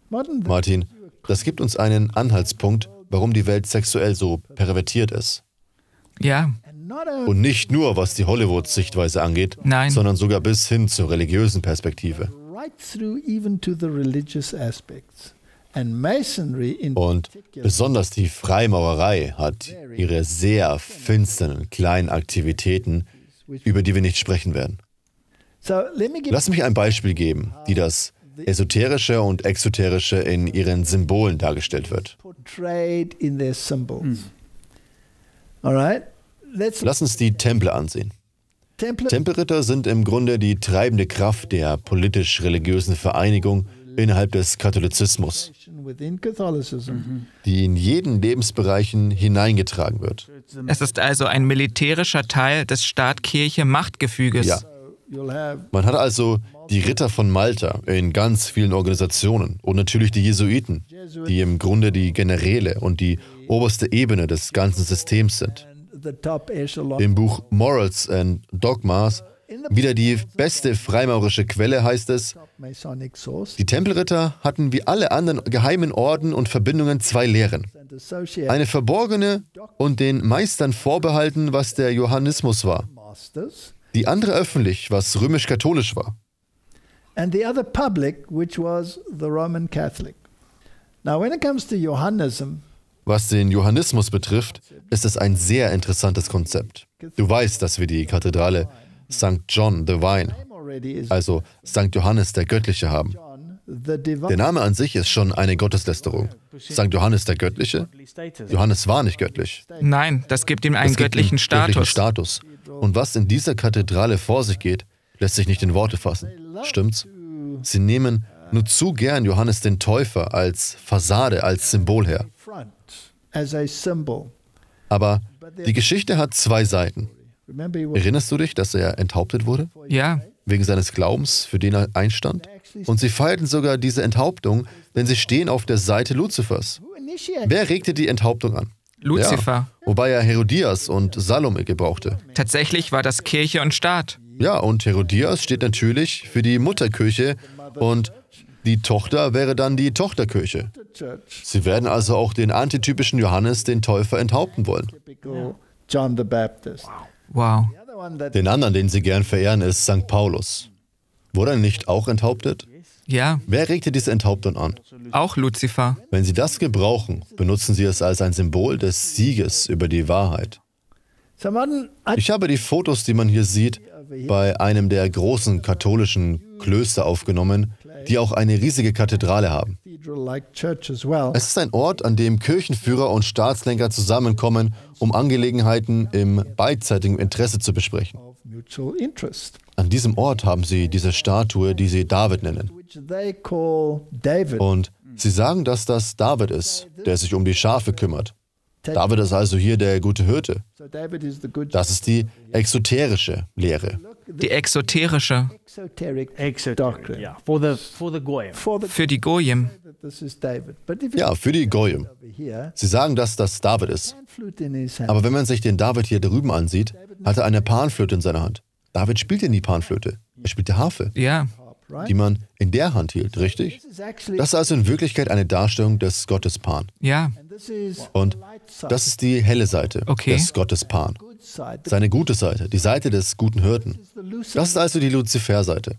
Martin, das gibt uns einen Anhaltspunkt, warum die Welt sexuell so pervertiert ist. Ja. Und nicht nur, was die Hollywood-Sichtweise angeht, Nein. sondern sogar bis hin zur religiösen Perspektive. Und besonders die Freimaurerei hat ihre sehr finsteren kleinen Aktivitäten, über die wir nicht sprechen werden. Lass mich ein Beispiel geben, die das Esoterische und Exoterische in ihren Symbolen dargestellt wird. Lass uns die Tempel ansehen. Tempel Tempelritter sind im Grunde die treibende Kraft der politisch-religiösen Vereinigung innerhalb des Katholizismus, die in jeden Lebensbereichen hineingetragen wird. Es ist also ein militärischer Teil des Staat-Kirche-Machtgefüges. Ja. Man hat also die Ritter von Malta in ganz vielen Organisationen und natürlich die Jesuiten, die im Grunde die Generäle und die oberste Ebene des ganzen Systems sind. Im Buch Morals and Dogmas, wieder die beste freimaurische Quelle, heißt es, die Tempelritter hatten wie alle anderen geheimen Orden und Verbindungen zwei Lehren. Eine verborgene und den Meistern vorbehalten, was der Johannismus war. Die andere öffentlich, was römisch-katholisch war. And the other public, was the Roman Catholic. Now, when it comes to Johannism, was den Johannismus betrifft, ist es ein sehr interessantes Konzept. Du weißt, dass wir die Kathedrale St. John the Vine, also St. Johannes der Göttliche, haben. Der Name an sich ist schon eine Gotteslästerung. St. Johannes der Göttliche? Johannes war nicht göttlich. Nein, das gibt ihm einen gibt göttlichen, ihm Status. göttlichen Status. Und was in dieser Kathedrale vor sich geht, lässt sich nicht in Worte fassen. Stimmt's? Sie nehmen nur zu gern Johannes den Täufer als Fassade, als Symbol her. Aber die Geschichte hat zwei Seiten. Erinnerst du dich, dass er enthauptet wurde? Ja. Wegen seines Glaubens, für den er einstand? Und sie feierten sogar diese Enthauptung, denn sie stehen auf der Seite Luzifers. Wer regte die Enthauptung an? Luzifer. Ja, wobei er Herodias und Salome gebrauchte. Tatsächlich war das Kirche und Staat. Ja, und Herodias steht natürlich für die Mutterkirche und die Tochter wäre dann die Tochterkirche. Sie werden also auch den antitypischen Johannes den Täufer enthaupten wollen. Wow. Den anderen, den sie gern verehren, ist St. Paulus. Wurde er nicht auch enthauptet? Ja. Wer regte diese Enthauptung an? Auch Luzifer. Wenn sie das gebrauchen, benutzen sie es als ein Symbol des Sieges über die Wahrheit. Ich habe die Fotos, die man hier sieht, bei einem der großen katholischen Klöster aufgenommen, die auch eine riesige Kathedrale haben. Es ist ein Ort, an dem Kirchenführer und Staatslenker zusammenkommen, um Angelegenheiten im beidseitigen Interesse zu besprechen. An diesem Ort haben sie diese Statue, die sie David nennen. Und sie sagen, dass das David ist, der sich um die Schafe kümmert. David ist also hier der gute Hirte. Das ist die exoterische Lehre. Die exoterische. Für die Goyim. Ja, für die Goyim. Sie sagen, dass das David ist. Aber wenn man sich den David hier drüben ansieht, hat er eine Panflöte in seiner Hand. David spielte nie Panflöte. Er spielte Harfe. Ja die man in der Hand hielt, richtig? Das ist also in Wirklichkeit eine Darstellung des Gottes Pan. Ja. Und das ist die helle Seite okay. des Gottes Pan. Seine gute Seite, die Seite des guten Hirten. Das ist also die Luzifer-Seite.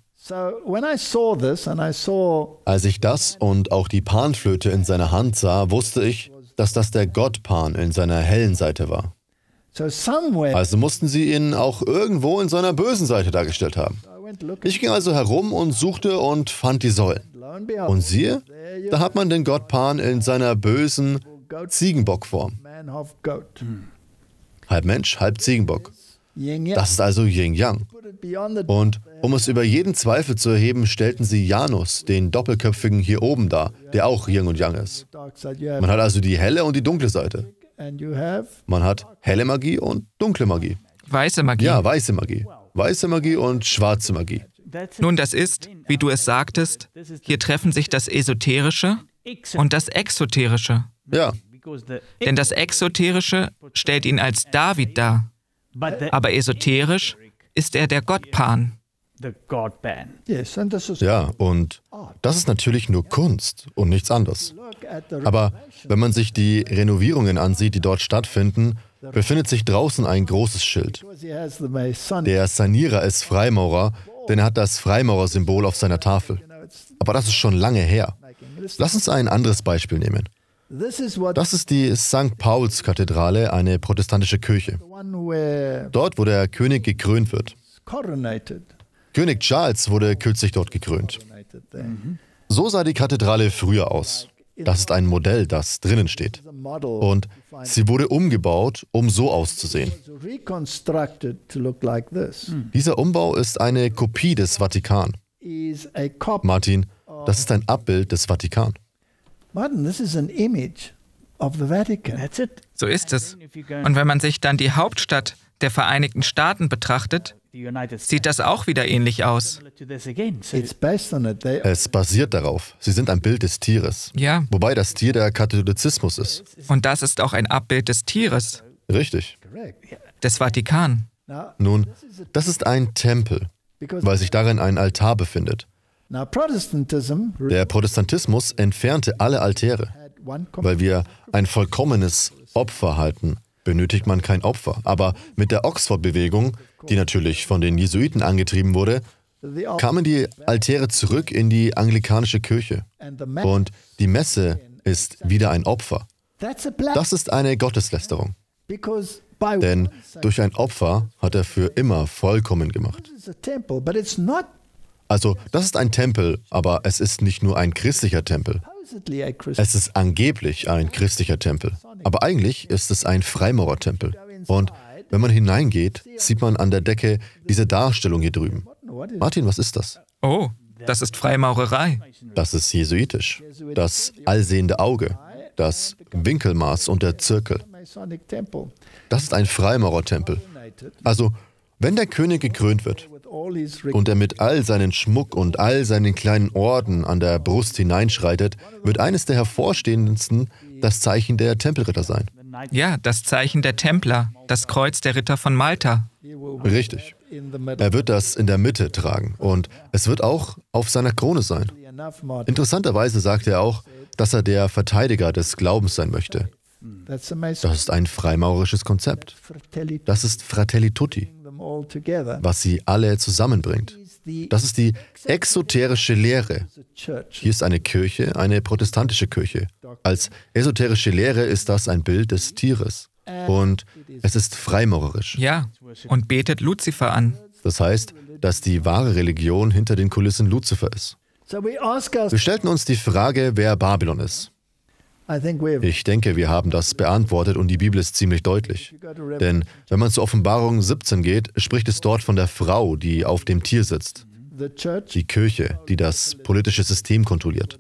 Als ich das und auch die Panflöte in seiner Hand sah, wusste ich, dass das der Gott Pan in seiner hellen Seite war. Also mussten sie ihn auch irgendwo in seiner bösen Seite dargestellt haben. Ich ging also herum und suchte und fand die Säulen. Und siehe, da hat man den Gott Pan in seiner bösen, Ziegenbockform. Hm. Halb Mensch, halb Ziegenbock. Das ist also Yin-Yang. Und um es über jeden Zweifel zu erheben, stellten sie Janus, den Doppelköpfigen, hier oben dar, der auch Yin und Yang ist. Man hat also die helle und die dunkle Seite. Man hat helle Magie und dunkle Magie. Weiße Magie. Ja, weiße Magie. Weiße Magie und schwarze Magie. Nun, das ist, wie du es sagtest, hier treffen sich das Esoterische und das Exoterische. Ja. Denn das Exoterische stellt ihn als David dar. Aber esoterisch ist er der Gottpan. Ja, und das ist natürlich nur Kunst und nichts anderes. Aber wenn man sich die Renovierungen ansieht, die dort stattfinden, befindet sich draußen ein großes Schild. Der Sanierer ist Freimaurer, denn er hat das Freimaurersymbol auf seiner Tafel. Aber das ist schon lange her. Lass uns ein anderes Beispiel nehmen. Das ist die St. Pauls-Kathedrale, eine protestantische Kirche. Dort, wo der König gekrönt wird. König Charles wurde kürzlich dort gekrönt. So sah die Kathedrale früher aus. Das ist ein Modell, das drinnen steht. Und sie wurde umgebaut, um so auszusehen. Hm. Dieser Umbau ist eine Kopie des Vatikan. Martin, das ist ein Abbild des Vatikan. Martin, this is an image of the Vatican. That's it. So ist es. Und wenn man sich dann die Hauptstadt der Vereinigten Staaten betrachtet, sieht das auch wieder ähnlich aus. Es basiert darauf. Sie sind ein Bild des Tieres. Ja. Wobei das Tier der Katholizismus ist. Und das ist auch ein Abbild des Tieres. Richtig. Des Vatikan. Nun, das ist ein Tempel, weil sich darin ein Altar befindet. Der Protestantismus entfernte alle Altäre, weil wir ein vollkommenes Opfer halten. Benötigt man kein Opfer. Aber mit der Oxford-Bewegung, die natürlich von den Jesuiten angetrieben wurde, kamen die Altäre zurück in die anglikanische Kirche. Und die Messe ist wieder ein Opfer. Das ist eine Gotteslästerung. Denn durch ein Opfer hat er für immer vollkommen gemacht. Also, das ist ein Tempel, aber es ist nicht nur ein christlicher Tempel. Es ist angeblich ein christlicher Tempel, aber eigentlich ist es ein Freimaurertempel. Und wenn man hineingeht, sieht man an der Decke diese Darstellung hier drüben. Martin, was ist das? Oh, das ist Freimaurerei. Das ist jesuitisch. Das allsehende Auge, das Winkelmaß und der Zirkel. Das ist ein Freimaurertempel. Also, wenn der König gekrönt wird, und er mit all seinen Schmuck und all seinen kleinen Orden an der Brust hineinschreitet, wird eines der hervorstehendsten das Zeichen der Tempelritter sein. Ja, das Zeichen der Templer, das Kreuz der Ritter von Malta. Richtig. Er wird das in der Mitte tragen und es wird auch auf seiner Krone sein. Interessanterweise sagt er auch, dass er der Verteidiger des Glaubens sein möchte. Das ist ein freimaurerisches Konzept. Das ist Fratelli Tutti was sie alle zusammenbringt. Das ist die exoterische Lehre. Hier ist eine Kirche, eine protestantische Kirche. Als esoterische Lehre ist das ein Bild des Tieres. Und es ist freimaurerisch. Ja, und betet Luzifer an. Das heißt, dass die wahre Religion hinter den Kulissen Luzifer ist. Wir stellten uns die Frage, wer Babylon ist. Ich denke, wir haben das beantwortet und die Bibel ist ziemlich deutlich. Denn wenn man zur Offenbarung 17 geht, spricht es dort von der Frau, die auf dem Tier sitzt. Die Kirche, die das politische System kontrolliert.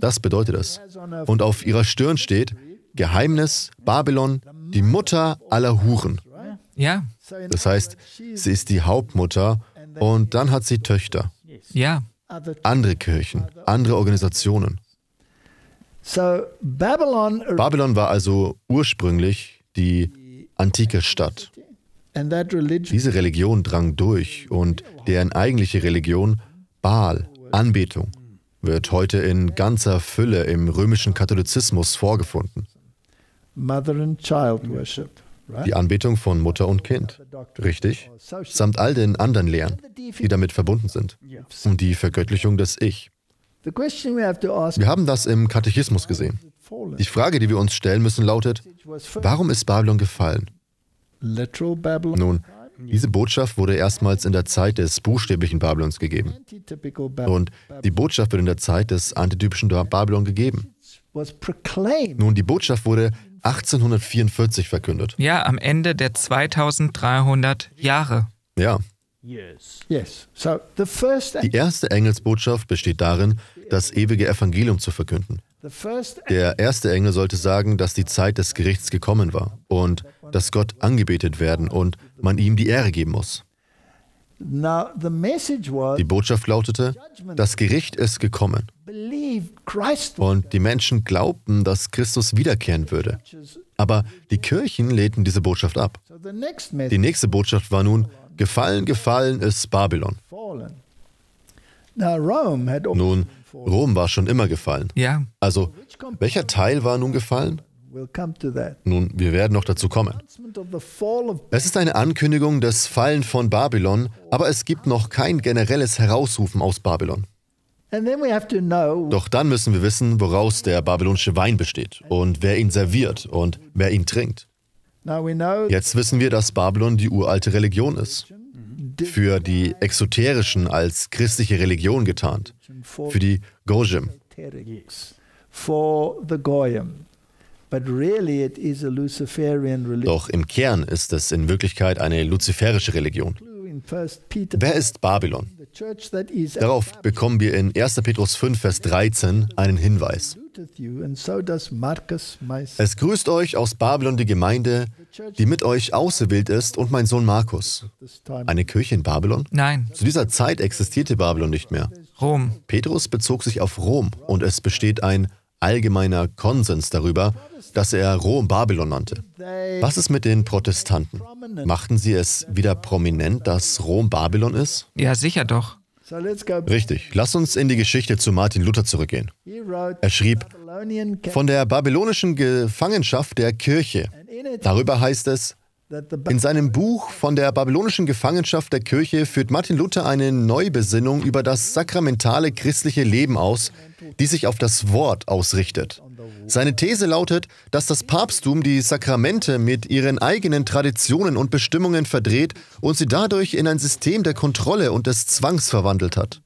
Das bedeutet es. Und auf ihrer Stirn steht Geheimnis, Babylon, die Mutter aller Huren. Ja. Das heißt, sie ist die Hauptmutter und dann hat sie Töchter. Ja. Andere Kirchen, andere Organisationen. So, Babylon, Babylon war also ursprünglich die antike Stadt. Diese Religion drang durch und deren eigentliche Religion, Baal, Anbetung, wird heute in ganzer Fülle im römischen Katholizismus vorgefunden. Die Anbetung von Mutter und Kind, richtig? Samt all den anderen Lehren, die damit verbunden sind, um die Vergöttlichung des Ich. Wir haben das im Katechismus gesehen. Die Frage, die wir uns stellen müssen, lautet, warum ist Babylon gefallen? Nun, diese Botschaft wurde erstmals in der Zeit des buchstäblichen Babylons gegeben. Und die Botschaft wird in der Zeit des antitypischen Babylon gegeben. Nun, die Botschaft wurde 1844 verkündet. Ja, am Ende der 2300 Jahre. Ja. Die erste Engelsbotschaft besteht darin, das ewige Evangelium zu verkünden. Der erste Engel sollte sagen, dass die Zeit des Gerichts gekommen war und dass Gott angebetet werden und man ihm die Ehre geben muss. Die Botschaft lautete, das Gericht ist gekommen. Und die Menschen glaubten, dass Christus wiederkehren würde. Aber die Kirchen lehnten diese Botschaft ab. Die nächste Botschaft war nun, gefallen, gefallen ist Babylon. Nun, Rom war schon immer gefallen. Ja. Also, welcher Teil war nun gefallen? Nun, wir werden noch dazu kommen. Es ist eine Ankündigung des Fallen von Babylon, aber es gibt noch kein generelles Herausrufen aus Babylon. Doch dann müssen wir wissen, woraus der babylonische Wein besteht und wer ihn serviert und wer ihn trinkt. Jetzt wissen wir, dass Babylon die uralte Religion ist für die Exoterischen als christliche Religion getarnt, für die Gojim. Doch im Kern ist es in Wirklichkeit eine luziferische Religion. Wer ist Babylon? Darauf bekommen wir in 1. Petrus 5, Vers 13 einen Hinweis. Es grüßt euch aus Babylon die Gemeinde, die mit euch auserwählt ist, und mein Sohn Markus. Eine Kirche in Babylon? Nein. Zu dieser Zeit existierte Babylon nicht mehr. Rom. Petrus bezog sich auf Rom und es besteht ein allgemeiner Konsens darüber, dass er Rom Babylon nannte. Was ist mit den Protestanten? Machten sie es wieder prominent, dass Rom Babylon ist? Ja, sicher doch. Richtig, lass uns in die Geschichte zu Martin Luther zurückgehen. Er schrieb von der babylonischen Gefangenschaft der Kirche. Darüber heißt es, in seinem Buch Von der babylonischen Gefangenschaft der Kirche führt Martin Luther eine Neubesinnung über das sakramentale christliche Leben aus, die sich auf das Wort ausrichtet. Seine These lautet, dass das Papsttum die Sakramente mit ihren eigenen Traditionen und Bestimmungen verdreht und sie dadurch in ein System der Kontrolle und des Zwangs verwandelt hat.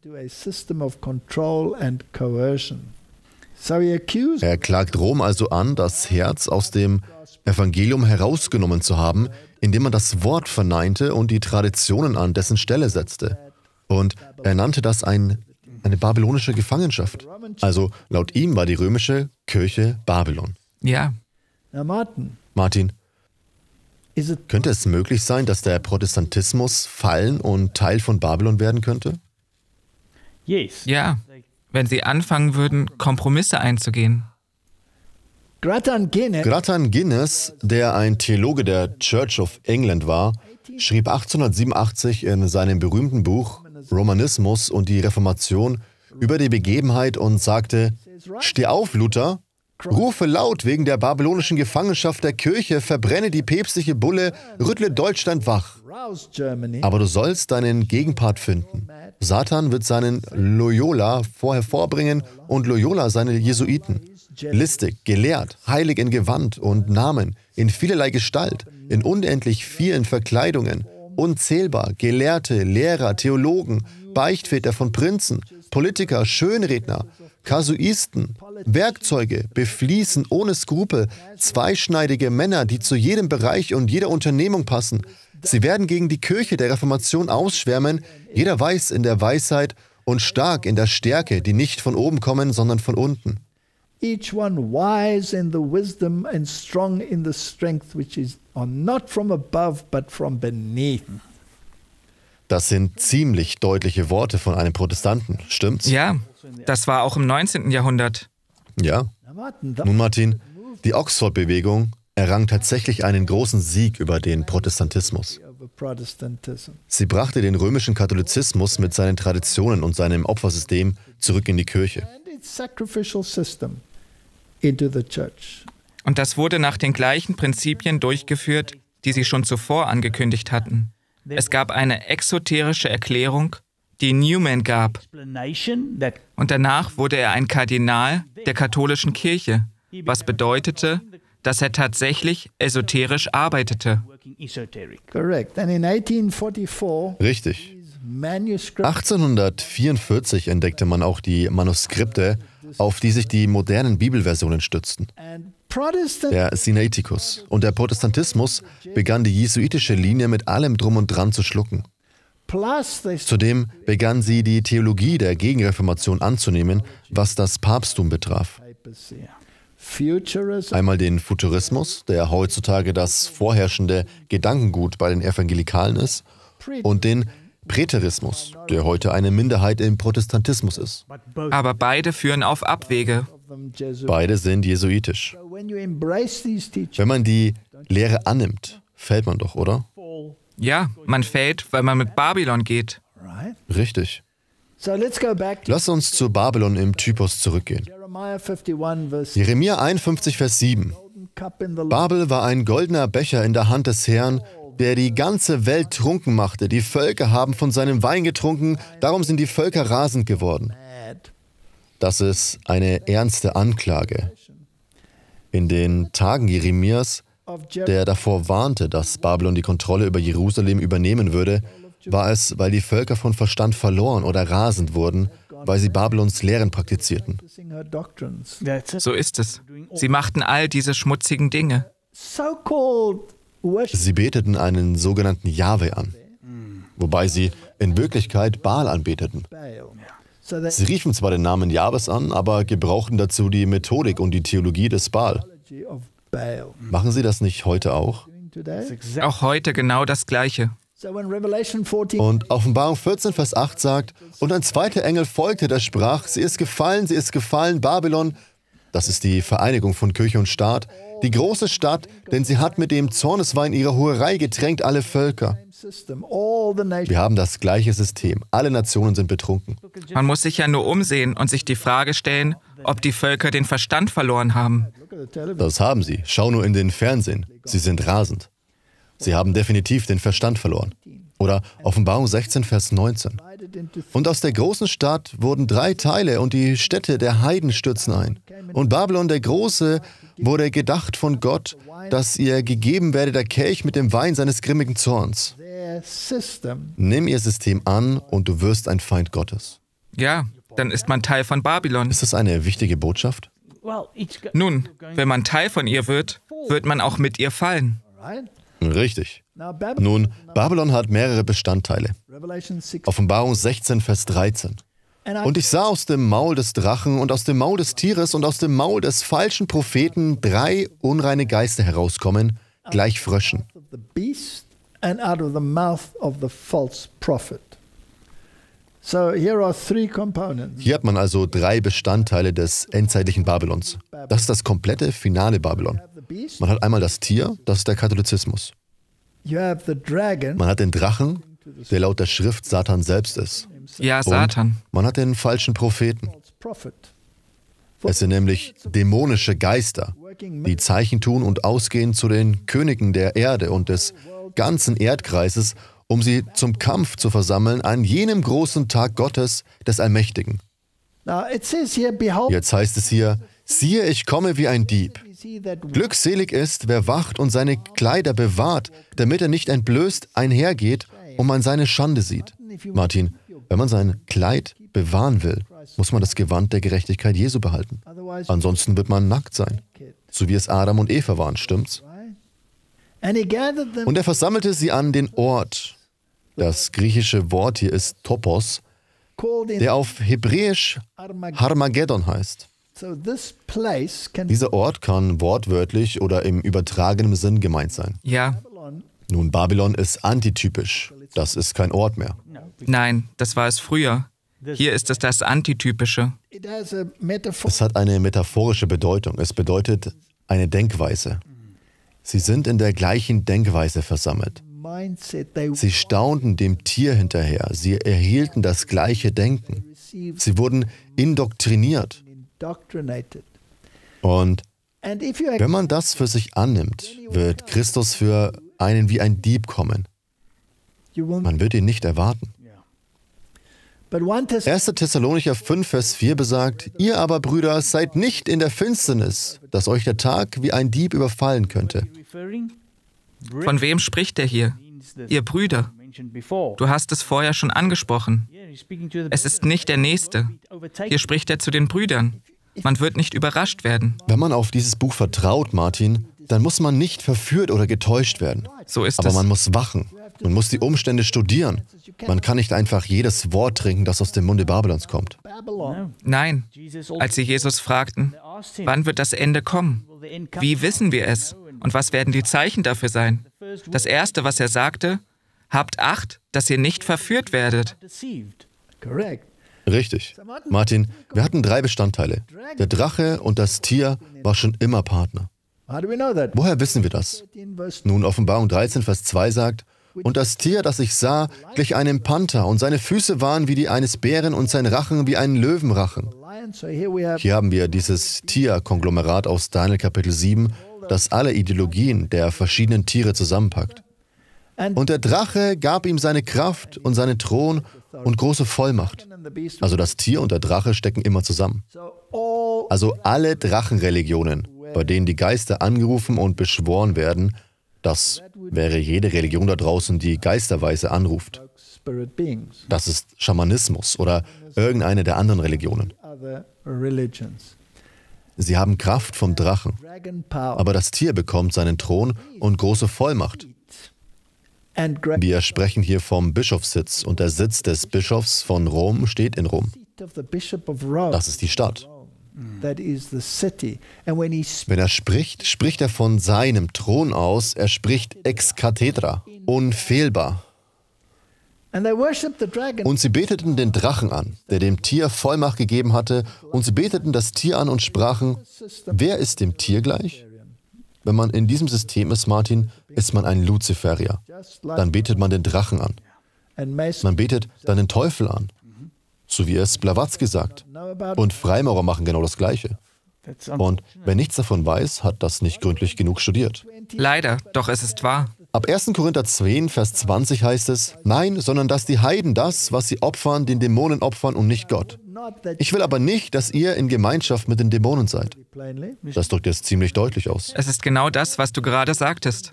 Er klagt Rom also an, das Herz aus dem Evangelium herausgenommen zu haben, indem man das Wort verneinte und die Traditionen an dessen Stelle setzte. Und er nannte das ein, eine babylonische Gefangenschaft. Also laut ihm war die römische Kirche Babylon. Ja. Martin. Martin. Könnte es möglich sein, dass der Protestantismus fallen und Teil von Babylon werden könnte? Ja, wenn sie anfangen würden, Kompromisse einzugehen. Grattan Guinness, Grattan Guinness, der ein Theologe der Church of England war, schrieb 1887 in seinem berühmten Buch Romanismus und die Reformation über die Begebenheit und sagte, Steh auf, Luther, rufe laut wegen der babylonischen Gefangenschaft der Kirche, verbrenne die päpstliche Bulle, rüttle Deutschland wach. Aber du sollst deinen Gegenpart finden. Satan wird seinen Loyola vorher vorbringen und Loyola seine Jesuiten listig, gelehrt, heilig in Gewand und Namen, in vielerlei Gestalt, in unendlich vielen Verkleidungen, unzählbar, Gelehrte, Lehrer, Theologen, Beichtväter von Prinzen, Politiker, Schönredner, Kasuisten, Werkzeuge, befließen ohne Skrupel, zweischneidige Männer, die zu jedem Bereich und jeder Unternehmung passen. Sie werden gegen die Kirche der Reformation ausschwärmen, jeder weiß in der Weisheit und stark in der Stärke, die nicht von oben kommen, sondern von unten each one wise in the wisdom and strong in the strength which is not from above but from beneath. Das sind ziemlich deutliche Worte von einem Protestanten, stimmt's? Ja, das war auch im 19. Jahrhundert. Ja. Nun, Martin, die Oxford-Bewegung errang tatsächlich einen großen Sieg über den Protestantismus. Sie brachte den römischen Katholizismus mit seinen Traditionen und seinem Opfersystem zurück in die Kirche into the church. Und das wurde nach den gleichen Prinzipien durchgeführt, die sie schon zuvor angekündigt hatten. Es gab eine exoterische Erklärung, die Newman gab. Und danach wurde er ein Kardinal der katholischen Kirche, was bedeutete, dass er tatsächlich esoterisch arbeitete. Richtig. 1844 entdeckte man auch die Manuskripte auf die sich die modernen Bibelversionen stützten. Der Sinaiticus und der Protestantismus begann die jesuitische Linie mit allem drum und dran zu schlucken. Zudem begann sie die Theologie der Gegenreformation anzunehmen, was das Papsttum betraf. Einmal den Futurismus, der heutzutage das vorherrschende Gedankengut bei den Evangelikalen ist, und den Präterismus, der heute eine Minderheit im Protestantismus ist. Aber beide führen auf Abwege. Beide sind jesuitisch. Wenn man die Lehre annimmt, fällt man doch, oder? Ja, man fällt, weil man mit Babylon geht. Richtig. Lass uns zu Babylon im Typos zurückgehen. Jeremia 51, Vers 7. Babel war ein goldener Becher in der Hand des Herrn, der die ganze Welt trunken machte. Die Völker haben von seinem Wein getrunken, darum sind die Völker rasend geworden. Das ist eine ernste Anklage. In den Tagen Jeremias, der davor warnte, dass Babylon die Kontrolle über Jerusalem übernehmen würde, war es, weil die Völker von Verstand verloren oder rasend wurden, weil sie Babylons Lehren praktizierten. So ist es. Sie machten all diese schmutzigen Dinge. Sie beteten einen sogenannten Jahwe an, wobei sie in Wirklichkeit Baal anbeteten. Sie riefen zwar den Namen Jahwes an, aber gebrauchten dazu die Methodik und die Theologie des Baal. Machen Sie das nicht heute auch? Auch heute genau das Gleiche. Und Offenbarung 14, Vers 8 sagt, und ein zweiter Engel folgte, der sprach, sie ist gefallen, sie ist gefallen, Babylon, das ist die Vereinigung von Kirche und Staat, die große Stadt, denn sie hat mit dem Zorneswein ihrer Hurerei getränkt alle Völker. Wir haben das gleiche System. Alle Nationen sind betrunken. Man muss sich ja nur umsehen und sich die Frage stellen, ob die Völker den Verstand verloren haben. Das haben sie. Schau nur in den Fernsehen. Sie sind rasend. Sie haben definitiv den Verstand verloren. Oder Offenbarung 16, Vers 19. Und aus der großen Stadt wurden drei Teile und die Städte der Heiden stürzen ein. Und Babylon der Große wurde gedacht von Gott, dass ihr gegeben werde der Kelch mit dem Wein seines grimmigen Zorns. Nimm ihr System an und du wirst ein Feind Gottes. Ja, dann ist man Teil von Babylon. Ist das eine wichtige Botschaft? Nun, wenn man Teil von ihr wird, wird man auch mit ihr fallen. Richtig. Nun, Babylon hat mehrere Bestandteile. Offenbarung 16, Vers 13. Und ich sah aus dem Maul des Drachen und aus dem Maul des Tieres und aus dem Maul des falschen Propheten drei unreine Geister herauskommen, gleich Fröschen. So Hier hat man also drei Bestandteile des endzeitlichen Babylons. Das ist das komplette finale Babylon. Man hat einmal das Tier, das ist der Katholizismus. Man hat den Drachen, der laut der Schrift Satan selbst ist. Ja, Satan. Und man hat den falschen Propheten. Es sind nämlich dämonische Geister, die Zeichen tun und ausgehen zu den Königen der Erde und des ganzen Erdkreises um sie zum Kampf zu versammeln an jenem großen Tag Gottes des Allmächtigen. Jetzt heißt es hier, siehe, ich komme wie ein Dieb. Glückselig ist, wer wacht und seine Kleider bewahrt, damit er nicht entblößt einhergeht und man seine Schande sieht. Martin, wenn man sein Kleid bewahren will, muss man das Gewand der Gerechtigkeit Jesu behalten. Ansonsten wird man nackt sein, so wie es Adam und Eva waren, stimmt's? Und er versammelte sie an den Ort, das griechische Wort hier ist Topos, der auf Hebräisch Harmageddon heißt. Dieser Ort kann wortwörtlich oder im übertragenen Sinn gemeint sein. Ja. Nun, Babylon ist antitypisch. Das ist kein Ort mehr. Nein, das war es früher. Hier ist es das Antitypische. Es hat eine metaphorische Bedeutung. Es bedeutet eine Denkweise. Mm. Sie sind in der gleichen Denkweise versammelt. Sie staunten dem Tier hinterher, sie erhielten das gleiche Denken. Sie wurden indoktriniert. Und wenn man das für sich annimmt, wird Christus für einen wie ein Dieb kommen. Man wird ihn nicht erwarten. 1. Thessalonicher 5, Vers 4 besagt, ihr aber, Brüder, seid nicht in der Finsternis, dass euch der Tag wie ein Dieb überfallen könnte. Von wem spricht er hier? Ihr Brüder. Du hast es vorher schon angesprochen. Es ist nicht der Nächste. Hier spricht er zu den Brüdern. Man wird nicht überrascht werden. Wenn man auf dieses Buch vertraut, Martin, dann muss man nicht verführt oder getäuscht werden. So ist Aber es. Aber man muss wachen. Man muss die Umstände studieren. Man kann nicht einfach jedes Wort trinken, das aus dem Munde Babylons kommt. Nein. Als sie Jesus fragten, wann wird das Ende kommen? Wie wissen wir es? Und was werden die Zeichen dafür sein? Das Erste, was er sagte, habt Acht, dass ihr nicht verführt werdet. Richtig. Martin, wir hatten drei Bestandteile. Der Drache und das Tier war schon immer Partner. Woher wissen wir das? Nun, Offenbarung 13, Vers 2 sagt, und das Tier, das ich sah, glich einem Panther, und seine Füße waren wie die eines Bären und sein Rachen wie ein Löwenrachen. Hier haben wir dieses Tier-Konglomerat aus Daniel Kapitel 7, das alle Ideologien der verschiedenen Tiere zusammenpackt. Und der Drache gab ihm seine Kraft und seinen Thron und große Vollmacht. Also das Tier und der Drache stecken immer zusammen. Also alle Drachenreligionen, bei denen die Geister angerufen und beschworen werden, das wäre jede Religion da draußen, die geisterweise anruft. Das ist Schamanismus oder irgendeine der anderen Religionen. Sie haben Kraft vom Drachen. Aber das Tier bekommt seinen Thron und große Vollmacht. Wir sprechen hier vom Bischofssitz und der Sitz des Bischofs von Rom steht in Rom. Das ist die Stadt. Mm. Wenn er spricht, spricht er von seinem Thron aus, er spricht ex cathedra, unfehlbar. Und sie beteten den Drachen an, der dem Tier Vollmacht gegeben hatte, und sie beteten das Tier an und sprachen, wer ist dem Tier gleich? Wenn man in diesem System ist, Martin, ist man ein Luziferier. Dann betet man den Drachen an. Man betet dann den Teufel an, so wie es Blavatsky sagt. Und Freimaurer machen genau das Gleiche. Und wer nichts davon weiß, hat das nicht gründlich genug studiert. Leider, doch es ist wahr. Ab 1. Korinther 10, Vers 20 heißt es, Nein, sondern dass die Heiden das, was sie opfern, den Dämonen opfern und nicht Gott. Ich will aber nicht, dass ihr in Gemeinschaft mit den Dämonen seid. Das drückt es ziemlich deutlich aus. Es ist genau das, was du gerade sagtest.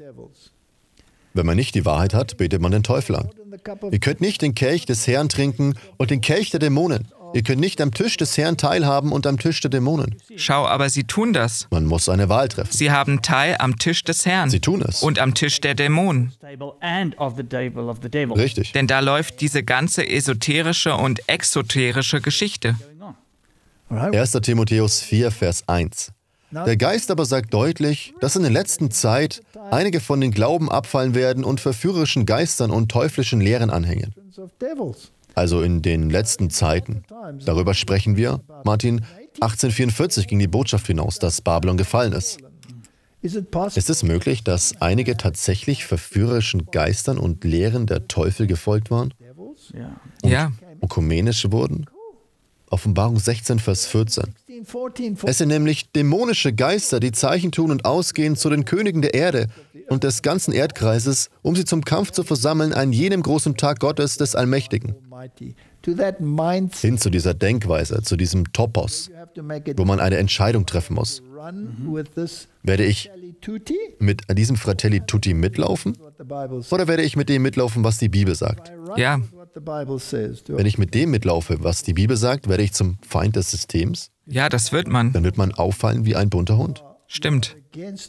Wenn man nicht die Wahrheit hat, betet man den Teufel an. Ihr könnt nicht den Kelch des Herrn trinken und den Kelch der Dämonen. Ihr könnt nicht am Tisch des Herrn teilhaben und am Tisch der Dämonen. Schau, aber sie tun das. Man muss eine Wahl treffen. Sie haben Teil am Tisch des Herrn. Sie tun es. Und am Tisch der Dämonen. Richtig. Denn da läuft diese ganze esoterische und exoterische Geschichte. 1. Timotheus 4, Vers 1. Der Geist aber sagt deutlich, dass in der letzten Zeit einige von den Glauben abfallen werden und verführerischen Geistern und teuflischen Lehren anhängen also in den letzten Zeiten. Darüber sprechen wir, Martin. 1844 ging die Botschaft hinaus, dass Babylon gefallen ist. Ist es möglich, dass einige tatsächlich verführerischen Geistern und Lehren der Teufel gefolgt waren? Ja. ja. Ökumenisch wurden? Offenbarung 16, Vers 14. Es sind nämlich dämonische Geister, die Zeichen tun und ausgehen zu den Königen der Erde und des ganzen Erdkreises, um sie zum Kampf zu versammeln an jenem großen Tag Gottes des Allmächtigen. Hin zu dieser Denkweise, zu diesem Topos, wo man eine Entscheidung treffen muss. Mhm. Werde ich mit diesem Fratelli Tutti mitlaufen? Oder werde ich mit dem mitlaufen, was die Bibel sagt? Ja. Wenn ich mit dem mitlaufe, was die Bibel sagt, werde ich zum Feind des Systems? Ja, das wird man. Dann wird man auffallen wie ein bunter Hund. Stimmt.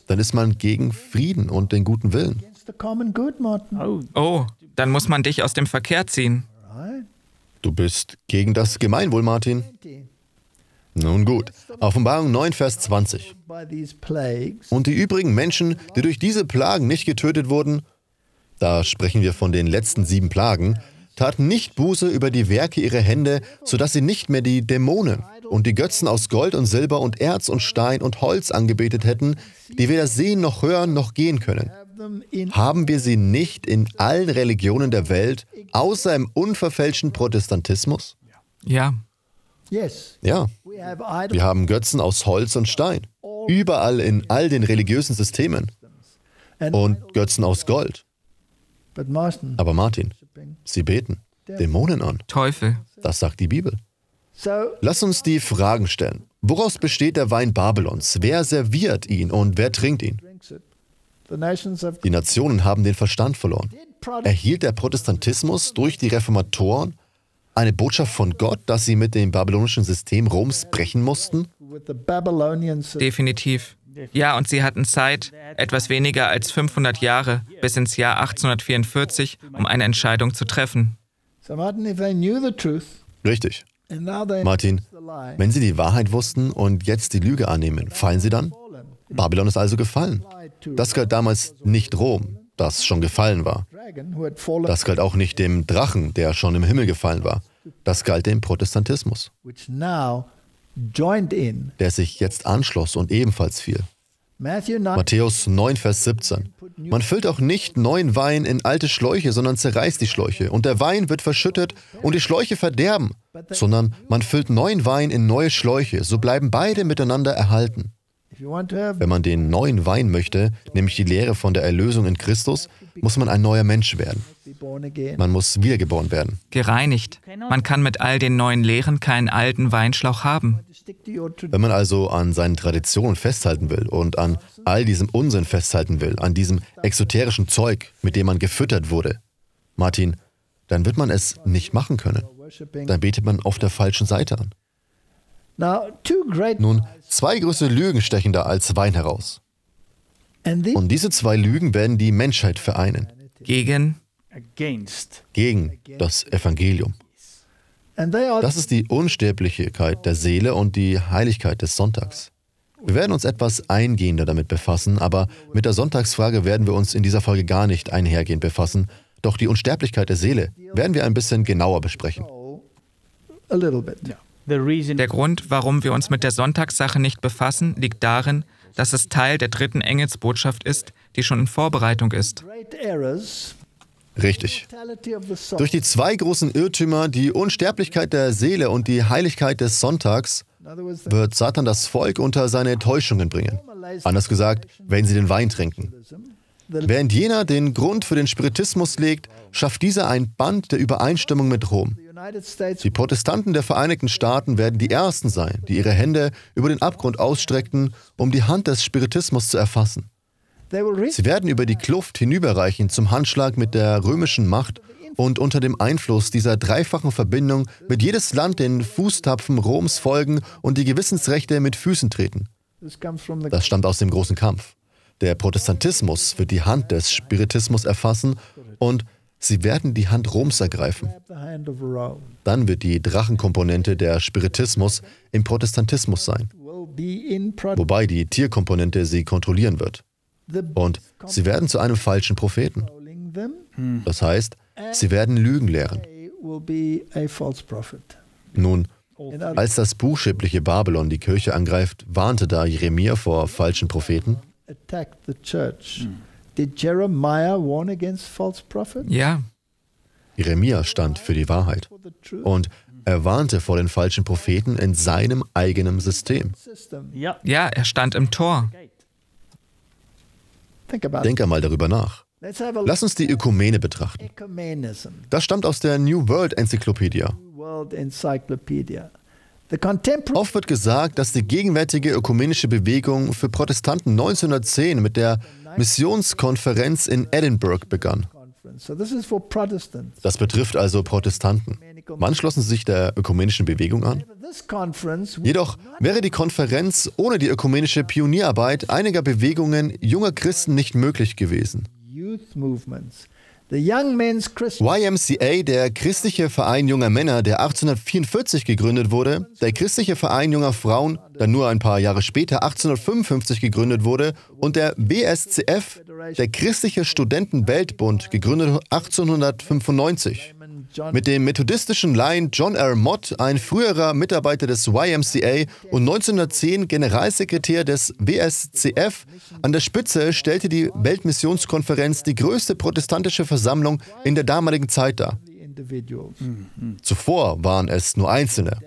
Dann ist man gegen Frieden und den guten Willen. Oh, dann muss man dich aus dem Verkehr ziehen. Du bist gegen das Gemeinwohl, Martin. Nun gut, Offenbarung 9, Vers 20. Und die übrigen Menschen, die durch diese Plagen nicht getötet wurden, da sprechen wir von den letzten sieben Plagen, taten nicht Buße über die Werke ihrer Hände, sodass sie nicht mehr die Dämonen, und die Götzen aus Gold und Silber und Erz und Stein und Holz angebetet hätten, die weder sehen noch hören noch gehen können, haben wir sie nicht in allen Religionen der Welt, außer im unverfälschten Protestantismus? Ja. Ja. Wir haben Götzen aus Holz und Stein, überall in all den religiösen Systemen und Götzen aus Gold. Aber Martin, sie beten Dämonen an. Teufel. Das sagt die Bibel. Lass uns die Fragen stellen. Woraus besteht der Wein Babylons? Wer serviert ihn und wer trinkt ihn? Die Nationen haben den Verstand verloren. Erhielt der Protestantismus durch die Reformatoren eine Botschaft von Gott, dass sie mit dem babylonischen System Roms brechen mussten? Definitiv. Ja, und sie hatten Zeit, etwas weniger als 500 Jahre bis ins Jahr 1844, um eine Entscheidung zu treffen. Richtig. Martin, wenn sie die Wahrheit wussten und jetzt die Lüge annehmen, fallen sie dann? Babylon ist also gefallen. Das galt damals nicht Rom, das schon gefallen war. Das galt auch nicht dem Drachen, der schon im Himmel gefallen war. Das galt dem Protestantismus, der sich jetzt anschloss und ebenfalls fiel. Matthäus 9, Vers 17. Man füllt auch nicht neuen Wein in alte Schläuche, sondern zerreißt die Schläuche. Und der Wein wird verschüttet und die Schläuche verderben. Sondern man füllt neuen Wein in neue Schläuche. So bleiben beide miteinander erhalten. Wenn man den neuen Wein möchte, nämlich die Lehre von der Erlösung in Christus, muss man ein neuer Mensch werden. Man muss wiedergeboren werden. Gereinigt. Man kann mit all den neuen Lehren keinen alten Weinschlauch haben. Wenn man also an seinen Traditionen festhalten will und an all diesem Unsinn festhalten will, an diesem exoterischen Zeug, mit dem man gefüttert wurde, Martin, dann wird man es nicht machen können. Dann betet man auf der falschen Seite an. Nun, zwei große Lügen stechen da als Wein heraus. Und diese zwei Lügen werden die Menschheit vereinen. Gegen? Gegen das Evangelium. Das ist die Unsterblichkeit der Seele und die Heiligkeit des Sonntags. Wir werden uns etwas eingehender damit befassen, aber mit der Sonntagsfrage werden wir uns in dieser Folge gar nicht einhergehend befassen. Doch die Unsterblichkeit der Seele werden wir ein bisschen genauer besprechen. Der Grund, warum wir uns mit der Sonntagssache nicht befassen, liegt darin, dass es Teil der dritten Engelsbotschaft ist, die schon in Vorbereitung ist. Richtig. Durch die zwei großen Irrtümer, die Unsterblichkeit der Seele und die Heiligkeit des Sonntags, wird Satan das Volk unter seine Täuschungen bringen. Anders gesagt, wenn sie den Wein trinken. Während jener den Grund für den Spiritismus legt, schafft dieser ein Band der Übereinstimmung mit Rom. Die Protestanten der Vereinigten Staaten werden die Ersten sein, die ihre Hände über den Abgrund ausstreckten, um die Hand des Spiritismus zu erfassen. Sie werden über die Kluft hinüberreichen zum Handschlag mit der römischen Macht und unter dem Einfluss dieser dreifachen Verbindung wird jedes Land den Fußtapfen Roms folgen und die Gewissensrechte mit Füßen treten. Das stammt aus dem großen Kampf. Der Protestantismus wird die Hand des Spiritismus erfassen und sie werden die Hand Roms ergreifen. Dann wird die Drachenkomponente der Spiritismus im Protestantismus sein, wobei die Tierkomponente sie kontrollieren wird. Und sie werden zu einem falschen Propheten. Das heißt, sie werden Lügen lehren. Nun, als das buchstäbliche Babylon die Kirche angreift, warnte da Jeremia vor falschen Propheten? Ja. Jeremia stand für die Wahrheit und er warnte vor den falschen Propheten in seinem eigenen System. Ja, er stand im Tor. Denk einmal darüber nach. Lass uns die Ökumene betrachten. Das stammt aus der New World Encyclopedia. Oft wird gesagt, dass die gegenwärtige ökumenische Bewegung für Protestanten 1910 mit der Missionskonferenz in Edinburgh begann. Das betrifft also Protestanten. Wann schlossen sie sich der ökumenischen Bewegung an. Jedoch wäre die Konferenz ohne die ökumenische Pionierarbeit einiger Bewegungen junger Christen nicht möglich gewesen. YMCA, der christliche Verein junger Männer, der 1844 gegründet wurde, der christliche Verein junger Frauen, der nur ein paar Jahre später 1855 gegründet wurde, und der BSCF, der christliche Studentenweltbund, gegründet 1895. Mit dem methodistischen Laien John R. Mott, ein früherer Mitarbeiter des YMCA und 1910 Generalsekretär des WSCF, an der Spitze stellte die Weltmissionskonferenz die größte protestantische Versammlung in der damaligen Zeit dar. Mhm. Zuvor waren es nur Einzelne.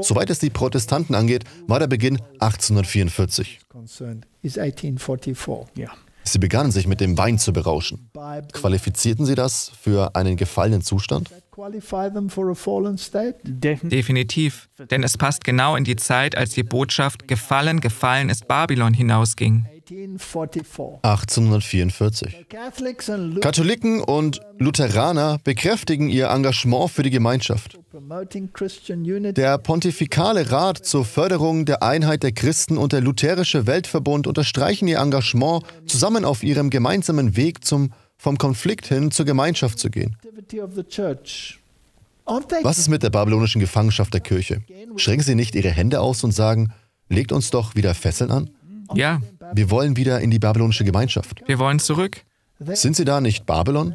Soweit es die Protestanten angeht, war der Beginn 1844. Ja. Sie begannen sich mit dem Wein zu berauschen. Qualifizierten Sie das für einen gefallenen Zustand? Definitiv, denn es passt genau in die Zeit, als die Botschaft Gefallen, gefallen ist Babylon hinausging. 1844. Katholiken und Lutheraner bekräftigen ihr Engagement für die Gemeinschaft. Der Pontifikale Rat zur Förderung der Einheit der Christen und der Lutherische Weltverbund unterstreichen ihr Engagement, zusammen auf ihrem gemeinsamen Weg zum, vom Konflikt hin zur Gemeinschaft zu gehen. Was ist mit der babylonischen Gefangenschaft der Kirche? Schränken sie nicht ihre Hände aus und sagen, legt uns doch wieder Fesseln an? Ja. Wir wollen wieder in die babylonische Gemeinschaft. Wir wollen zurück. Sind sie da nicht Babylon?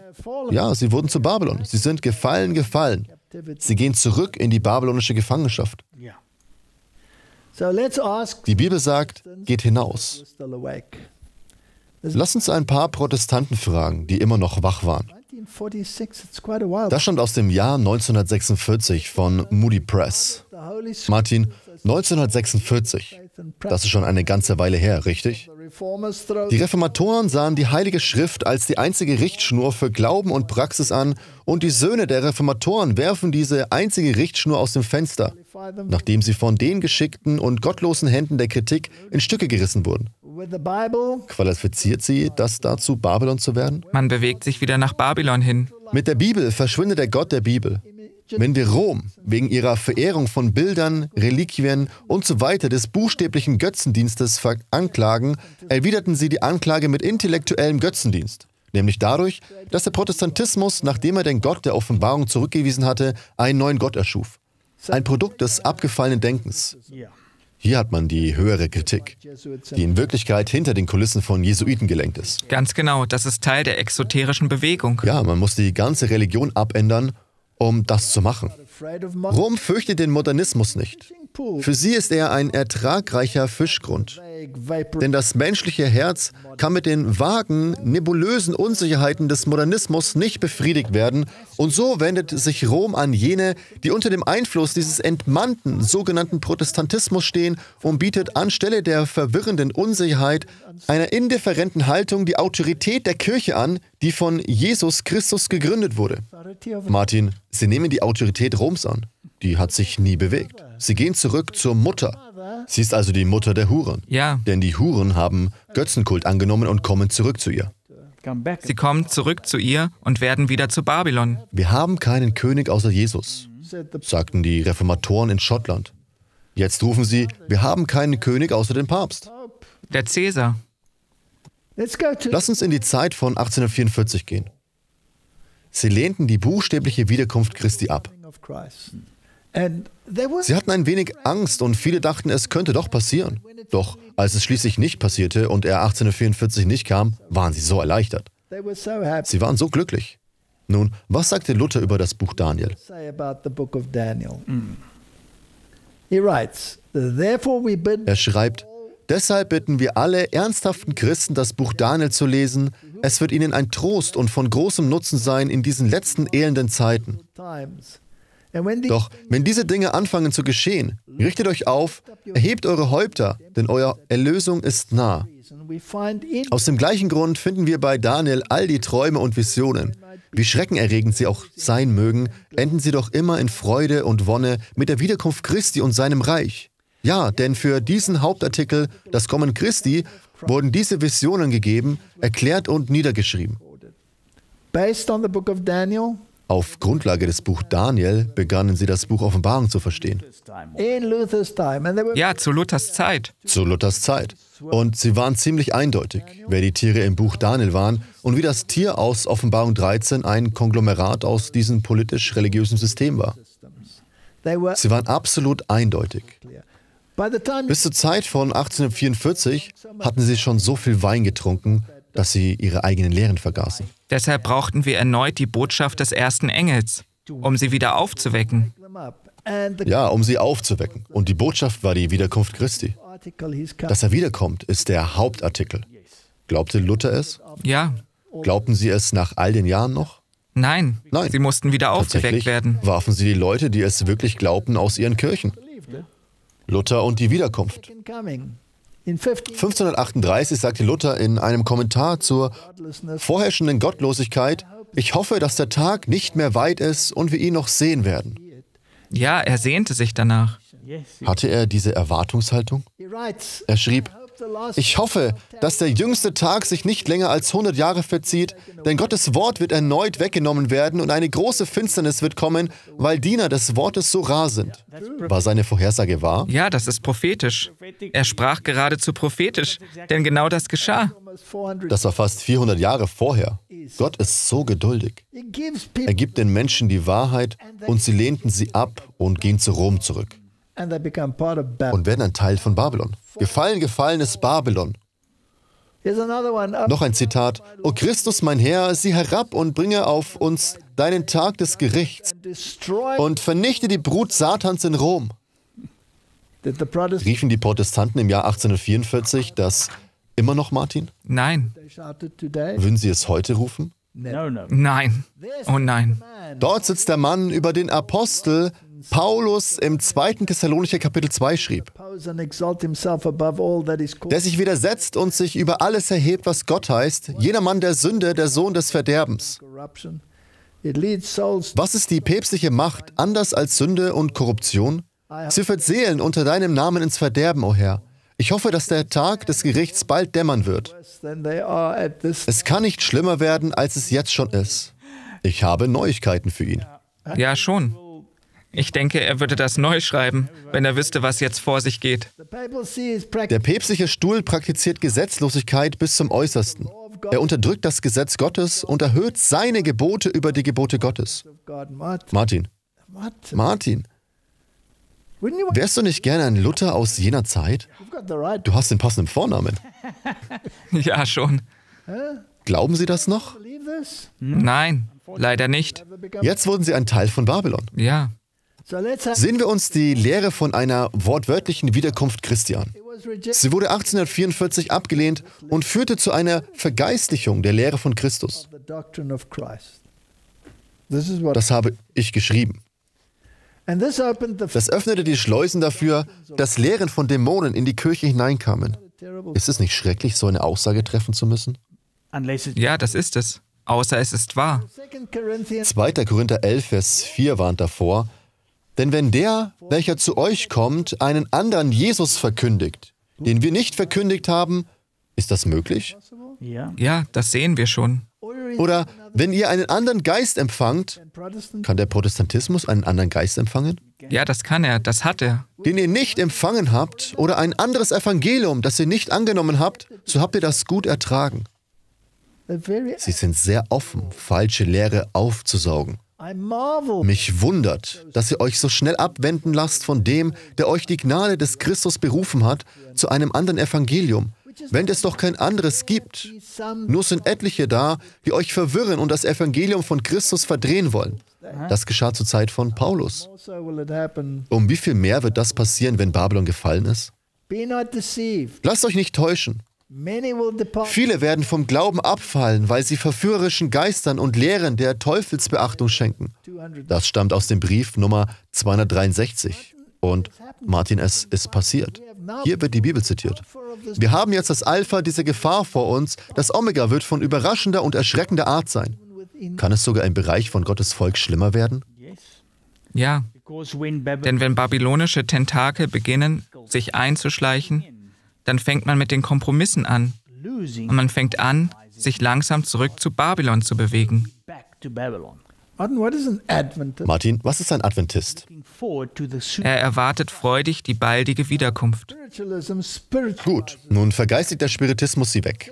Ja, sie wurden zu Babylon. Sie sind gefallen, gefallen. Sie gehen zurück in die babylonische Gefangenschaft. Die Bibel sagt, geht hinaus. Lass uns ein paar Protestanten fragen, die immer noch wach waren. Das stammt aus dem Jahr 1946 von Moody Press. Martin, 1946. Das ist schon eine ganze Weile her, richtig? Die Reformatoren sahen die Heilige Schrift als die einzige Richtschnur für Glauben und Praxis an und die Söhne der Reformatoren werfen diese einzige Richtschnur aus dem Fenster, nachdem sie von den geschickten und gottlosen Händen der Kritik in Stücke gerissen wurden. Qualifiziert sie das dazu, Babylon zu werden? Man bewegt sich wieder nach Babylon hin. Mit der Bibel verschwindet der Gott der Bibel. Wenn wir Rom wegen ihrer Verehrung von Bildern, Reliquien und so weiter des buchstäblichen Götzendienstes anklagen, erwiderten sie die Anklage mit intellektuellem Götzendienst, nämlich dadurch, dass der Protestantismus, nachdem er den Gott der Offenbarung zurückgewiesen hatte, einen neuen Gott erschuf. Ein Produkt des abgefallenen Denkens. Hier hat man die höhere Kritik, die in Wirklichkeit hinter den Kulissen von Jesuiten gelenkt ist. Ganz genau, das ist Teil der exoterischen Bewegung. Ja, man muss die ganze Religion abändern um das zu machen. Rom fürchtet den Modernismus nicht. Für sie ist er ein ertragreicher Fischgrund. Denn das menschliche Herz kann mit den vagen, nebulösen Unsicherheiten des Modernismus nicht befriedigt werden, und so wendet sich Rom an jene, die unter dem Einfluss dieses entmannten sogenannten Protestantismus stehen und bietet anstelle der verwirrenden Unsicherheit einer indifferenten Haltung die Autorität der Kirche an, die von Jesus Christus gegründet wurde. Martin, Sie nehmen die Autorität Roms an. Die hat sich nie bewegt. Sie gehen zurück zur Mutter. Sie ist also die Mutter der Huren. Ja. Denn die Huren haben Götzenkult angenommen und kommen zurück zu ihr. Sie kommen zurück zu ihr und werden wieder zu Babylon. Wir haben keinen König außer Jesus, sagten die Reformatoren in Schottland. Jetzt rufen sie, wir haben keinen König außer den Papst. Der Cäsar. Lass uns in die Zeit von 1844 gehen. Sie lehnten die buchstäbliche Wiederkunft Christi ab. Sie hatten ein wenig Angst und viele dachten, es könnte doch passieren. Doch als es schließlich nicht passierte und er 1844 nicht kam, waren sie so erleichtert. Sie waren so glücklich. Nun, was sagte Luther über das Buch Daniel? Er schreibt, Deshalb bitten wir alle ernsthaften Christen, das Buch Daniel zu lesen. Es wird ihnen ein Trost und von großem Nutzen sein in diesen letzten elenden Zeiten. Doch wenn diese Dinge anfangen zu geschehen, richtet euch auf, erhebt eure Häupter, denn euer Erlösung ist nah. Aus dem gleichen Grund finden wir bei Daniel all die Träume und Visionen. Wie schreckenerregend sie auch sein mögen, enden sie doch immer in Freude und Wonne mit der Wiederkunft Christi und seinem Reich. Ja, denn für diesen Hauptartikel, das Kommen Christi, wurden diese Visionen gegeben, erklärt und niedergeschrieben. Auf Grundlage des Buch Daniel begannen sie das Buch Offenbarung zu verstehen. Ja, zu Luthers Zeit. Zu Luthers Zeit. Und sie waren ziemlich eindeutig, wer die Tiere im Buch Daniel waren und wie das Tier aus Offenbarung 13 ein Konglomerat aus diesem politisch-religiösen System war. Sie waren absolut eindeutig. Bis zur Zeit von 1844 hatten sie schon so viel Wein getrunken, dass sie ihre eigenen Lehren vergaßen. Deshalb brauchten wir erneut die Botschaft des ersten Engels, um sie wieder aufzuwecken. Ja, um sie aufzuwecken. Und die Botschaft war die Wiederkunft Christi. Dass er wiederkommt, ist der Hauptartikel. Glaubte Luther es? Ja. Glaubten sie es nach all den Jahren noch? Nein. Nein. Sie mussten wieder aufgeweckt werden. Warfen sie die Leute, die es wirklich glaubten, aus ihren Kirchen. Luther und die Wiederkunft. 1538 sagte Luther in einem Kommentar zur vorherrschenden Gottlosigkeit, ich hoffe, dass der Tag nicht mehr weit ist und wir ihn noch sehen werden. Ja, er sehnte sich danach. Hatte er diese Erwartungshaltung? Er schrieb, ich hoffe, dass der jüngste Tag sich nicht länger als 100 Jahre verzieht, denn Gottes Wort wird erneut weggenommen werden und eine große Finsternis wird kommen, weil Diener des Wortes so rar sind. War seine Vorhersage wahr? Ja, das ist prophetisch. Er sprach geradezu prophetisch, denn genau das geschah. Das war fast 400 Jahre vorher. Gott ist so geduldig. Er gibt den Menschen die Wahrheit und sie lehnten sie ab und gehen zu Rom zurück und werden ein Teil von Babylon. Gefallen, gefallen ist Babylon. Noch ein Zitat. O Christus, mein Herr, sieh herab und bringe auf uns deinen Tag des Gerichts und vernichte die Brut Satans in Rom. Riefen die Protestanten im Jahr 1844 das immer noch, Martin? Nein. Würden sie es heute rufen? Nein. Oh nein. Dort sitzt der Mann über den Apostel, Paulus im 2. Thessalonicher Kapitel 2 schrieb, der sich widersetzt und sich über alles erhebt, was Gott heißt, jener Mann der Sünde, der Sohn des Verderbens. Was ist die päpstliche Macht anders als Sünde und Korruption? Sie führt Seelen unter deinem Namen ins Verderben, o oh Herr. Ich hoffe, dass der Tag des Gerichts bald dämmern wird. Es kann nicht schlimmer werden, als es jetzt schon ist. Ich habe Neuigkeiten für ihn. Ja, schon. Ich denke, er würde das neu schreiben, wenn er wüsste, was jetzt vor sich geht. Der päpstliche Stuhl praktiziert Gesetzlosigkeit bis zum Äußersten. Er unterdrückt das Gesetz Gottes und erhöht seine Gebote über die Gebote Gottes. Martin. Martin. Wärst du nicht gerne ein Luther aus jener Zeit? Du hast den passenden Vornamen. Ja, schon. Glauben Sie das noch? Nein, leider nicht. Jetzt wurden Sie ein Teil von Babylon. Ja. Sehen wir uns die Lehre von einer wortwörtlichen Wiederkunft Christi an. Sie wurde 1844 abgelehnt und führte zu einer Vergeistlichung der Lehre von Christus. Das habe ich geschrieben. Das öffnete die Schleusen dafür, dass Lehren von Dämonen in die Kirche hineinkamen. Ist es nicht schrecklich, so eine Aussage treffen zu müssen? Ja, das ist es. Außer es ist wahr. 2. Korinther 11, Vers 4 warnt davor, denn wenn der, welcher zu euch kommt, einen anderen Jesus verkündigt, den wir nicht verkündigt haben, ist das möglich? Ja, das sehen wir schon. Oder wenn ihr einen anderen Geist empfangt, kann der Protestantismus einen anderen Geist empfangen? Ja, das kann er, das hat er. Den ihr nicht empfangen habt oder ein anderes Evangelium, das ihr nicht angenommen habt, so habt ihr das gut ertragen. Sie sind sehr offen, falsche Lehre aufzusaugen. Mich wundert, dass ihr euch so schnell abwenden lasst von dem, der euch die Gnade des Christus berufen hat, zu einem anderen Evangelium, wenn es doch kein anderes gibt. Nur sind etliche da, die euch verwirren und das Evangelium von Christus verdrehen wollen. Das geschah zur Zeit von Paulus. Um wie viel mehr wird das passieren, wenn Babylon gefallen ist? Lasst euch nicht täuschen. Viele werden vom Glauben abfallen, weil sie verführerischen Geistern und Lehren der Teufelsbeachtung schenken. Das stammt aus dem Brief Nummer 263. Und Martin, es ist passiert. Hier wird die Bibel zitiert. Wir haben jetzt das Alpha dieser Gefahr vor uns. Das Omega wird von überraschender und erschreckender Art sein. Kann es sogar im Bereich von Gottes Volk schlimmer werden? Ja. Denn wenn babylonische Tentakel beginnen, sich einzuschleichen, dann fängt man mit den Kompromissen an. Und man fängt an, sich langsam zurück zu Babylon zu bewegen. Martin, was ist ein Adventist? Er erwartet freudig die baldige Wiederkunft. Gut, nun vergeistigt der Spiritismus sie weg.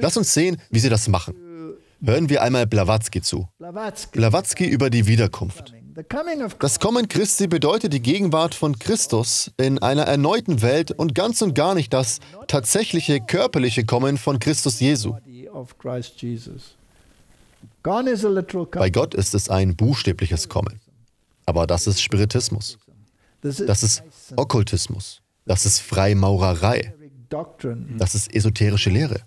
Lass uns sehen, wie sie das machen. Hören wir einmal Blavatsky zu. Blavatsky über die Wiederkunft. Das Kommen Christi bedeutet die Gegenwart von Christus in einer erneuten Welt und ganz und gar nicht das tatsächliche körperliche Kommen von Christus Jesu. Bei Gott ist es ein buchstäbliches Kommen. Aber das ist Spiritismus. Das ist Okkultismus. Das ist Freimaurerei. Das ist esoterische Lehre.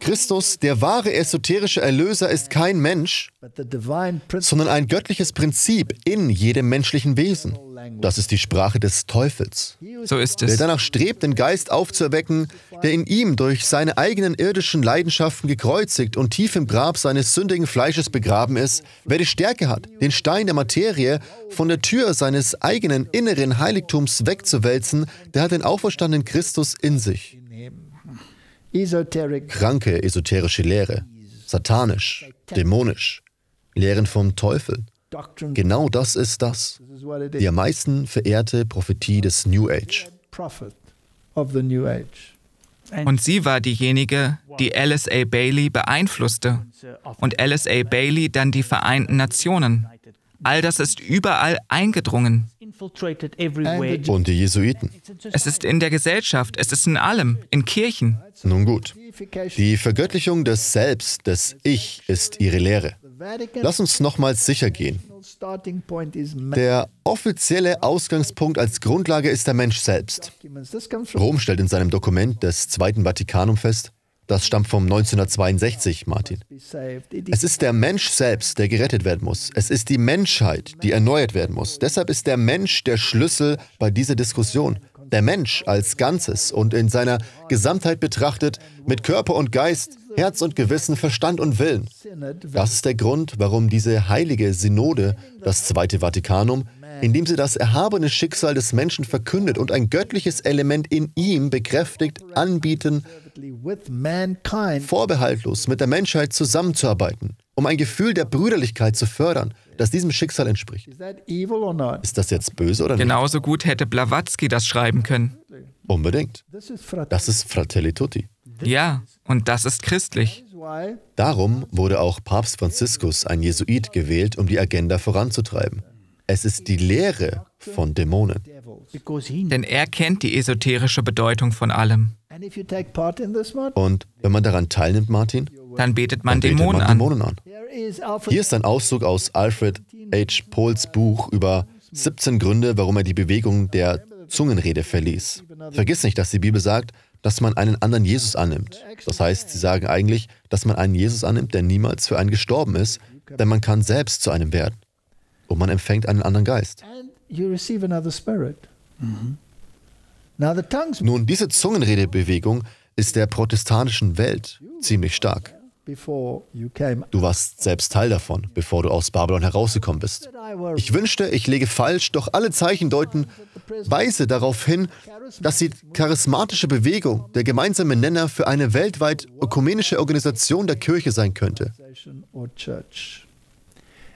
Christus, der wahre esoterische Erlöser, ist kein Mensch, sondern ein göttliches Prinzip in jedem menschlichen Wesen. Das ist die Sprache des Teufels. So ist es. Der danach strebt, den Geist aufzuerwecken, der in ihm durch seine eigenen irdischen Leidenschaften gekreuzigt und tief im Grab seines sündigen Fleisches begraben ist. Wer die Stärke hat, den Stein der Materie von der Tür seines eigenen inneren Heiligtums wegzuwälzen, der hat den auferstandenen Christus in sich. Kranke esoterische Lehre, satanisch, dämonisch, Lehren vom Teufel. Genau das ist das, die am meisten verehrte Prophetie des New Age. Und sie war diejenige, die LSA Bailey beeinflusste und LSA Bailey dann die Vereinten Nationen. All das ist überall eingedrungen. Und die Jesuiten. Es ist in der Gesellschaft, es ist in allem, in Kirchen. Nun gut. Die Vergöttlichung des Selbst, des Ich, ist ihre Lehre. Lass uns nochmals sicher gehen. Der offizielle Ausgangspunkt als Grundlage ist der Mensch selbst. Rom stellt in seinem Dokument des Zweiten Vatikanum fest, das stammt vom 1962, Martin. Es ist der Mensch selbst, der gerettet werden muss. Es ist die Menschheit, die erneuert werden muss. Deshalb ist der Mensch der Schlüssel bei dieser Diskussion. Der Mensch als Ganzes und in seiner Gesamtheit betrachtet, mit Körper und Geist, Herz und Gewissen, Verstand und Willen. Das ist der Grund, warum diese heilige Synode, das Zweite Vatikanum, indem sie das erhabene Schicksal des Menschen verkündet und ein göttliches Element in ihm bekräftigt, anbieten, vorbehaltlos mit der Menschheit zusammenzuarbeiten, um ein Gefühl der Brüderlichkeit zu fördern, das diesem Schicksal entspricht. Ist das jetzt böse oder nicht? Genauso gut hätte Blavatsky das schreiben können. Unbedingt. Das ist Fratelli Tutti. Ja, und das ist christlich. Darum wurde auch Papst Franziskus ein Jesuit gewählt, um die Agenda voranzutreiben. Es ist die Lehre von Dämonen. Denn er kennt die esoterische Bedeutung von allem. Und wenn man daran teilnimmt, Martin, dann betet man, dann betet Dämonen, man Dämonen an. an. Hier ist ein Auszug aus Alfred H. Poles Buch über 17 Gründe, warum er die Bewegung der Zungenrede verließ. Vergiss nicht, dass die Bibel sagt, dass man einen anderen Jesus annimmt. Das heißt, sie sagen eigentlich, dass man einen Jesus annimmt, der niemals für einen gestorben ist, denn man kann selbst zu einem werden. Und man empfängt einen anderen Geist. Mhm. Nun, diese Zungenredebewegung ist der protestantischen Welt ziemlich stark. Du warst selbst Teil davon, bevor du aus Babylon herausgekommen bist. Ich wünschte, ich lege falsch, doch alle Zeichen deuten weise darauf hin, dass die charismatische Bewegung der gemeinsame Nenner für eine weltweit ökumenische Organisation der Kirche sein könnte.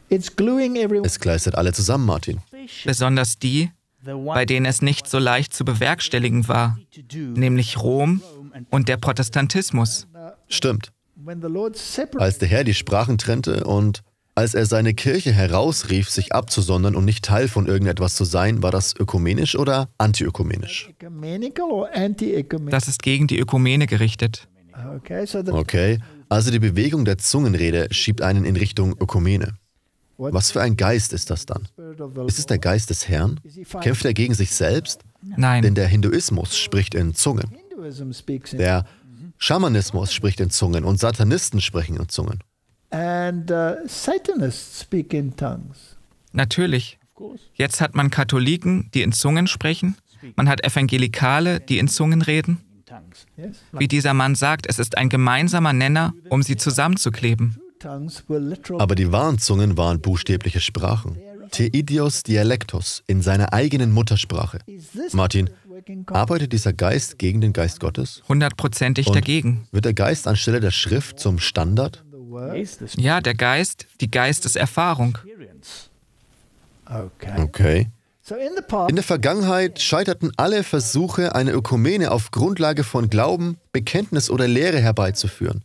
Es kleistert alle zusammen, Martin. Besonders die, bei denen es nicht so leicht zu bewerkstelligen war, nämlich Rom und der Protestantismus. Stimmt. Als der Herr die Sprachen trennte und als er seine Kirche herausrief, sich abzusondern und nicht Teil von irgendetwas zu sein, war das ökumenisch oder antiökumenisch? Das ist gegen die Ökumene gerichtet. Okay, also die Bewegung der Zungenrede schiebt einen in Richtung Ökumene. Was für ein Geist ist das dann? Ist es der Geist des Herrn? Kämpft er gegen sich selbst? Nein. Denn der Hinduismus spricht in Zungen. Der Schamanismus spricht in Zungen und Satanisten sprechen in Zungen. And, uh, Satanists speak in tongues. Natürlich. Jetzt hat man Katholiken, die in Zungen sprechen. Man hat Evangelikale, die in Zungen reden. Wie dieser Mann sagt, es ist ein gemeinsamer Nenner, um sie zusammenzukleben. Aber die wahren Zungen waren buchstäbliche Sprachen. Teidios Dialektos in seiner eigenen Muttersprache. Martin, Arbeitet dieser Geist gegen den Geist Gottes? Hundertprozentig dagegen. Wird der Geist anstelle der Schrift zum Standard? Ja, der Geist, die Geisteserfahrung. Okay. In der Vergangenheit scheiterten alle Versuche, eine Ökumene auf Grundlage von Glauben, Bekenntnis oder Lehre herbeizuführen.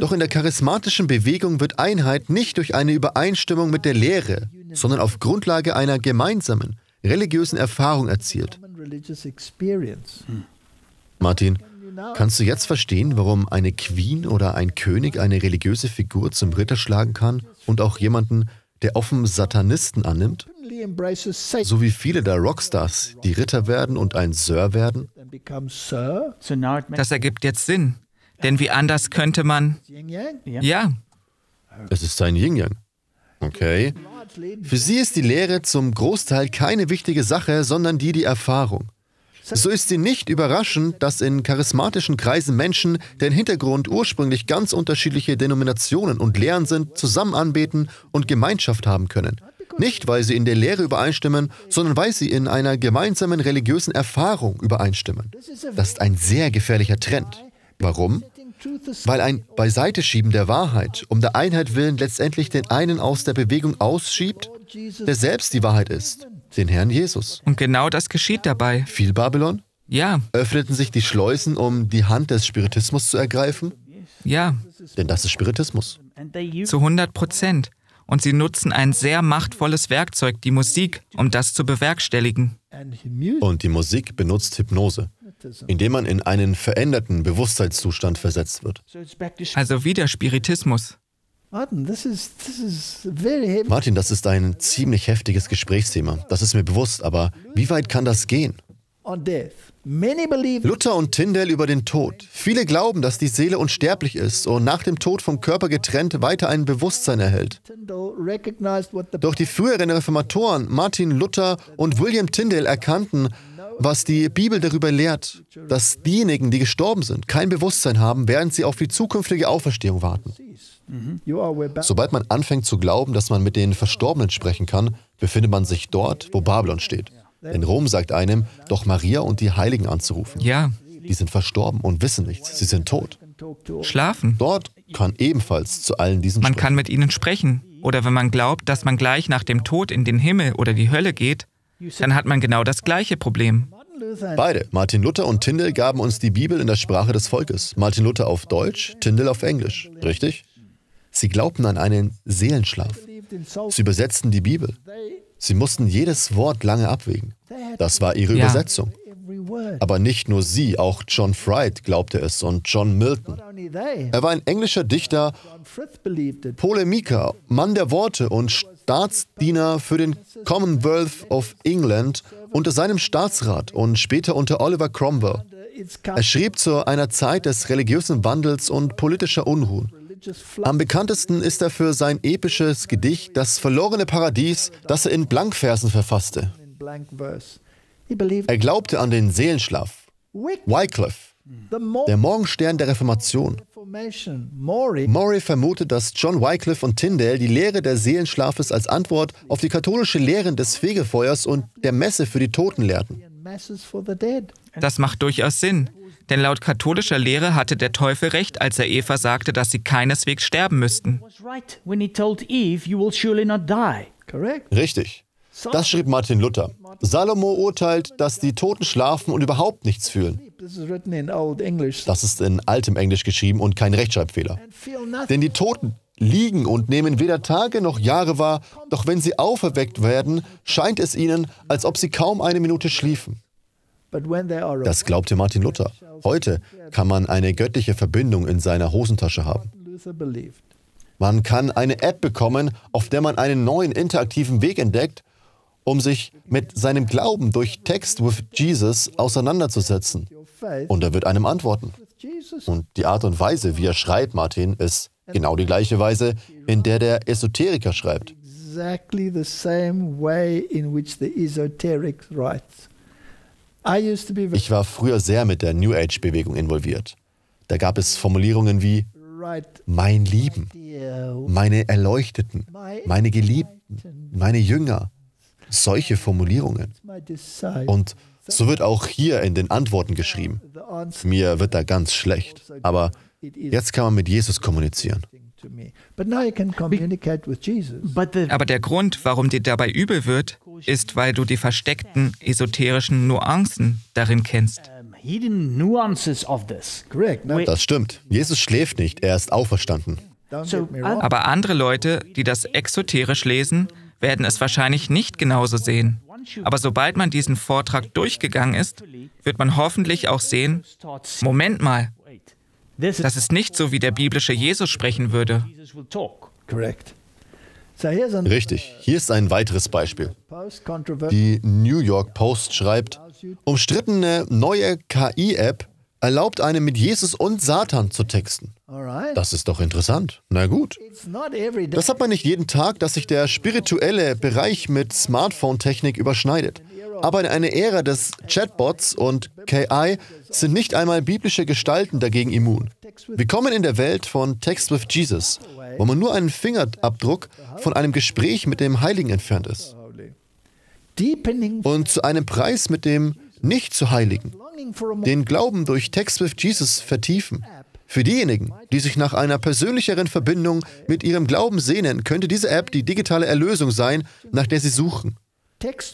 Doch in der charismatischen Bewegung wird Einheit nicht durch eine Übereinstimmung mit der Lehre, sondern auf Grundlage einer gemeinsamen, religiösen Erfahrung erzielt. Martin, kannst du jetzt verstehen, warum eine Queen oder ein König eine religiöse Figur zum Ritter schlagen kann und auch jemanden, der offen Satanisten annimmt? So wie viele der Rockstars, die Ritter werden und ein Sir werden? Das ergibt jetzt Sinn. Denn wie anders könnte man. Ja. Es ist ein Yin-Yang. Okay. Für sie ist die Lehre zum Großteil keine wichtige Sache, sondern die die Erfahrung. So ist sie nicht überraschend, dass in charismatischen Kreisen Menschen, deren Hintergrund ursprünglich ganz unterschiedliche Denominationen und Lehren sind, zusammen anbeten und Gemeinschaft haben können. Nicht, weil sie in der Lehre übereinstimmen, sondern weil sie in einer gemeinsamen religiösen Erfahrung übereinstimmen. Das ist ein sehr gefährlicher Trend. Warum? Weil ein Beiseiteschieben der Wahrheit um der Einheit willen letztendlich den einen aus der Bewegung ausschiebt, der selbst die Wahrheit ist, den Herrn Jesus. Und genau das geschieht dabei. Viel Babylon? Ja. Öffneten sich die Schleusen, um die Hand des Spiritismus zu ergreifen? Ja. Denn das ist Spiritismus. Zu 100 Prozent. Und sie nutzen ein sehr machtvolles Werkzeug, die Musik, um das zu bewerkstelligen. Und die Musik benutzt Hypnose indem man in einen veränderten Bewusstseinszustand versetzt wird. Also wieder Spiritismus. Martin, das ist ein ziemlich heftiges Gesprächsthema. Das ist mir bewusst, aber wie weit kann das gehen? Luther und Tyndale über den Tod. Viele glauben, dass die Seele unsterblich ist und nach dem Tod vom Körper getrennt weiter ein Bewusstsein erhält. Doch die früheren Reformatoren Martin Luther und William Tyndale erkannten, was die Bibel darüber lehrt, dass diejenigen, die gestorben sind, kein Bewusstsein haben, während sie auf die zukünftige Auferstehung warten. Mhm. Sobald man anfängt zu glauben, dass man mit den Verstorbenen sprechen kann, befindet man sich dort, wo Babylon steht. In Rom sagt einem, doch Maria und die Heiligen anzurufen. Ja. Die sind verstorben und wissen nichts. Sie sind tot. Schlafen. Dort kann ebenfalls zu allen diesen. Man sprechen. kann mit ihnen sprechen. Oder wenn man glaubt, dass man gleich nach dem Tod in den Himmel oder die Hölle geht, dann hat man genau das gleiche Problem. Beide, Martin Luther und Tyndall, gaben uns die Bibel in der Sprache des Volkes. Martin Luther auf Deutsch, Tyndall auf Englisch, richtig? Sie glaubten an einen Seelenschlaf. Sie übersetzten die Bibel. Sie mussten jedes Wort lange abwägen. Das war ihre ja. Übersetzung. Aber nicht nur sie, auch John Fright glaubte es und John Milton. Er war ein englischer Dichter, Polemiker, Mann der Worte und Staatsdiener für den Commonwealth of England unter seinem Staatsrat und später unter Oliver Cromwell. Er schrieb zu einer Zeit des religiösen Wandels und politischer Unruhen. Am bekanntesten ist er für sein episches Gedicht Das verlorene Paradies, das er in Blankversen verfasste. Er glaubte an den Seelenschlaf. Wycliffe der Morgenstern der Reformation. Morrie vermutet, dass John Wycliffe und Tyndale die Lehre des Seelenschlafes als Antwort auf die katholische Lehren des Fegefeuers und der Messe für die Toten lehrten. Das macht durchaus Sinn. Denn laut katholischer Lehre hatte der Teufel recht, als er Eva sagte, dass sie keineswegs sterben müssten. Richtig. Das schrieb Martin Luther. Salomo urteilt, dass die Toten schlafen und überhaupt nichts fühlen. Das ist in altem Englisch geschrieben und kein Rechtschreibfehler. Denn die Toten liegen und nehmen weder Tage noch Jahre wahr, doch wenn sie auferweckt werden, scheint es ihnen, als ob sie kaum eine Minute schliefen. Das glaubte Martin Luther. Heute kann man eine göttliche Verbindung in seiner Hosentasche haben. Man kann eine App bekommen, auf der man einen neuen interaktiven Weg entdeckt, um sich mit seinem Glauben durch Text with Jesus auseinanderzusetzen. Und er wird einem antworten. Und die Art und Weise, wie er schreibt, Martin, ist genau die gleiche Weise, in der der Esoteriker schreibt. Ich war früher sehr mit der New Age-Bewegung involviert. Da gab es Formulierungen wie mein Lieben, meine Erleuchteten, meine Geliebten, meine Jünger, solche Formulierungen. Und so wird auch hier in den Antworten geschrieben. Mir wird da ganz schlecht. Aber jetzt kann man mit Jesus kommunizieren. Aber der Grund, warum dir dabei übel wird, ist, weil du die versteckten esoterischen Nuancen darin kennst. Das stimmt. Jesus schläft nicht, er ist auferstanden. Aber andere Leute, die das exoterisch lesen, werden es wahrscheinlich nicht genauso sehen. Aber sobald man diesen Vortrag durchgegangen ist, wird man hoffentlich auch sehen, Moment mal, das ist nicht so, wie der biblische Jesus sprechen würde. Richtig, hier ist ein weiteres Beispiel. Die New York Post schreibt, umstrittene neue KI-App erlaubt einem mit Jesus und Satan zu texten. Das ist doch interessant. Na gut. Das hat man nicht jeden Tag, dass sich der spirituelle Bereich mit Smartphone-Technik überschneidet. Aber in einer Ära des Chatbots und KI sind nicht einmal biblische Gestalten dagegen immun. Wir kommen in der Welt von Text with Jesus, wo man nur einen Fingerabdruck von einem Gespräch mit dem Heiligen entfernt ist. Und zu einem Preis mit dem nicht zu Heiligen, den Glauben durch Text with Jesus vertiefen für diejenigen, die sich nach einer persönlicheren Verbindung mit ihrem Glauben sehnen, könnte diese App die digitale Erlösung sein, nach der sie suchen.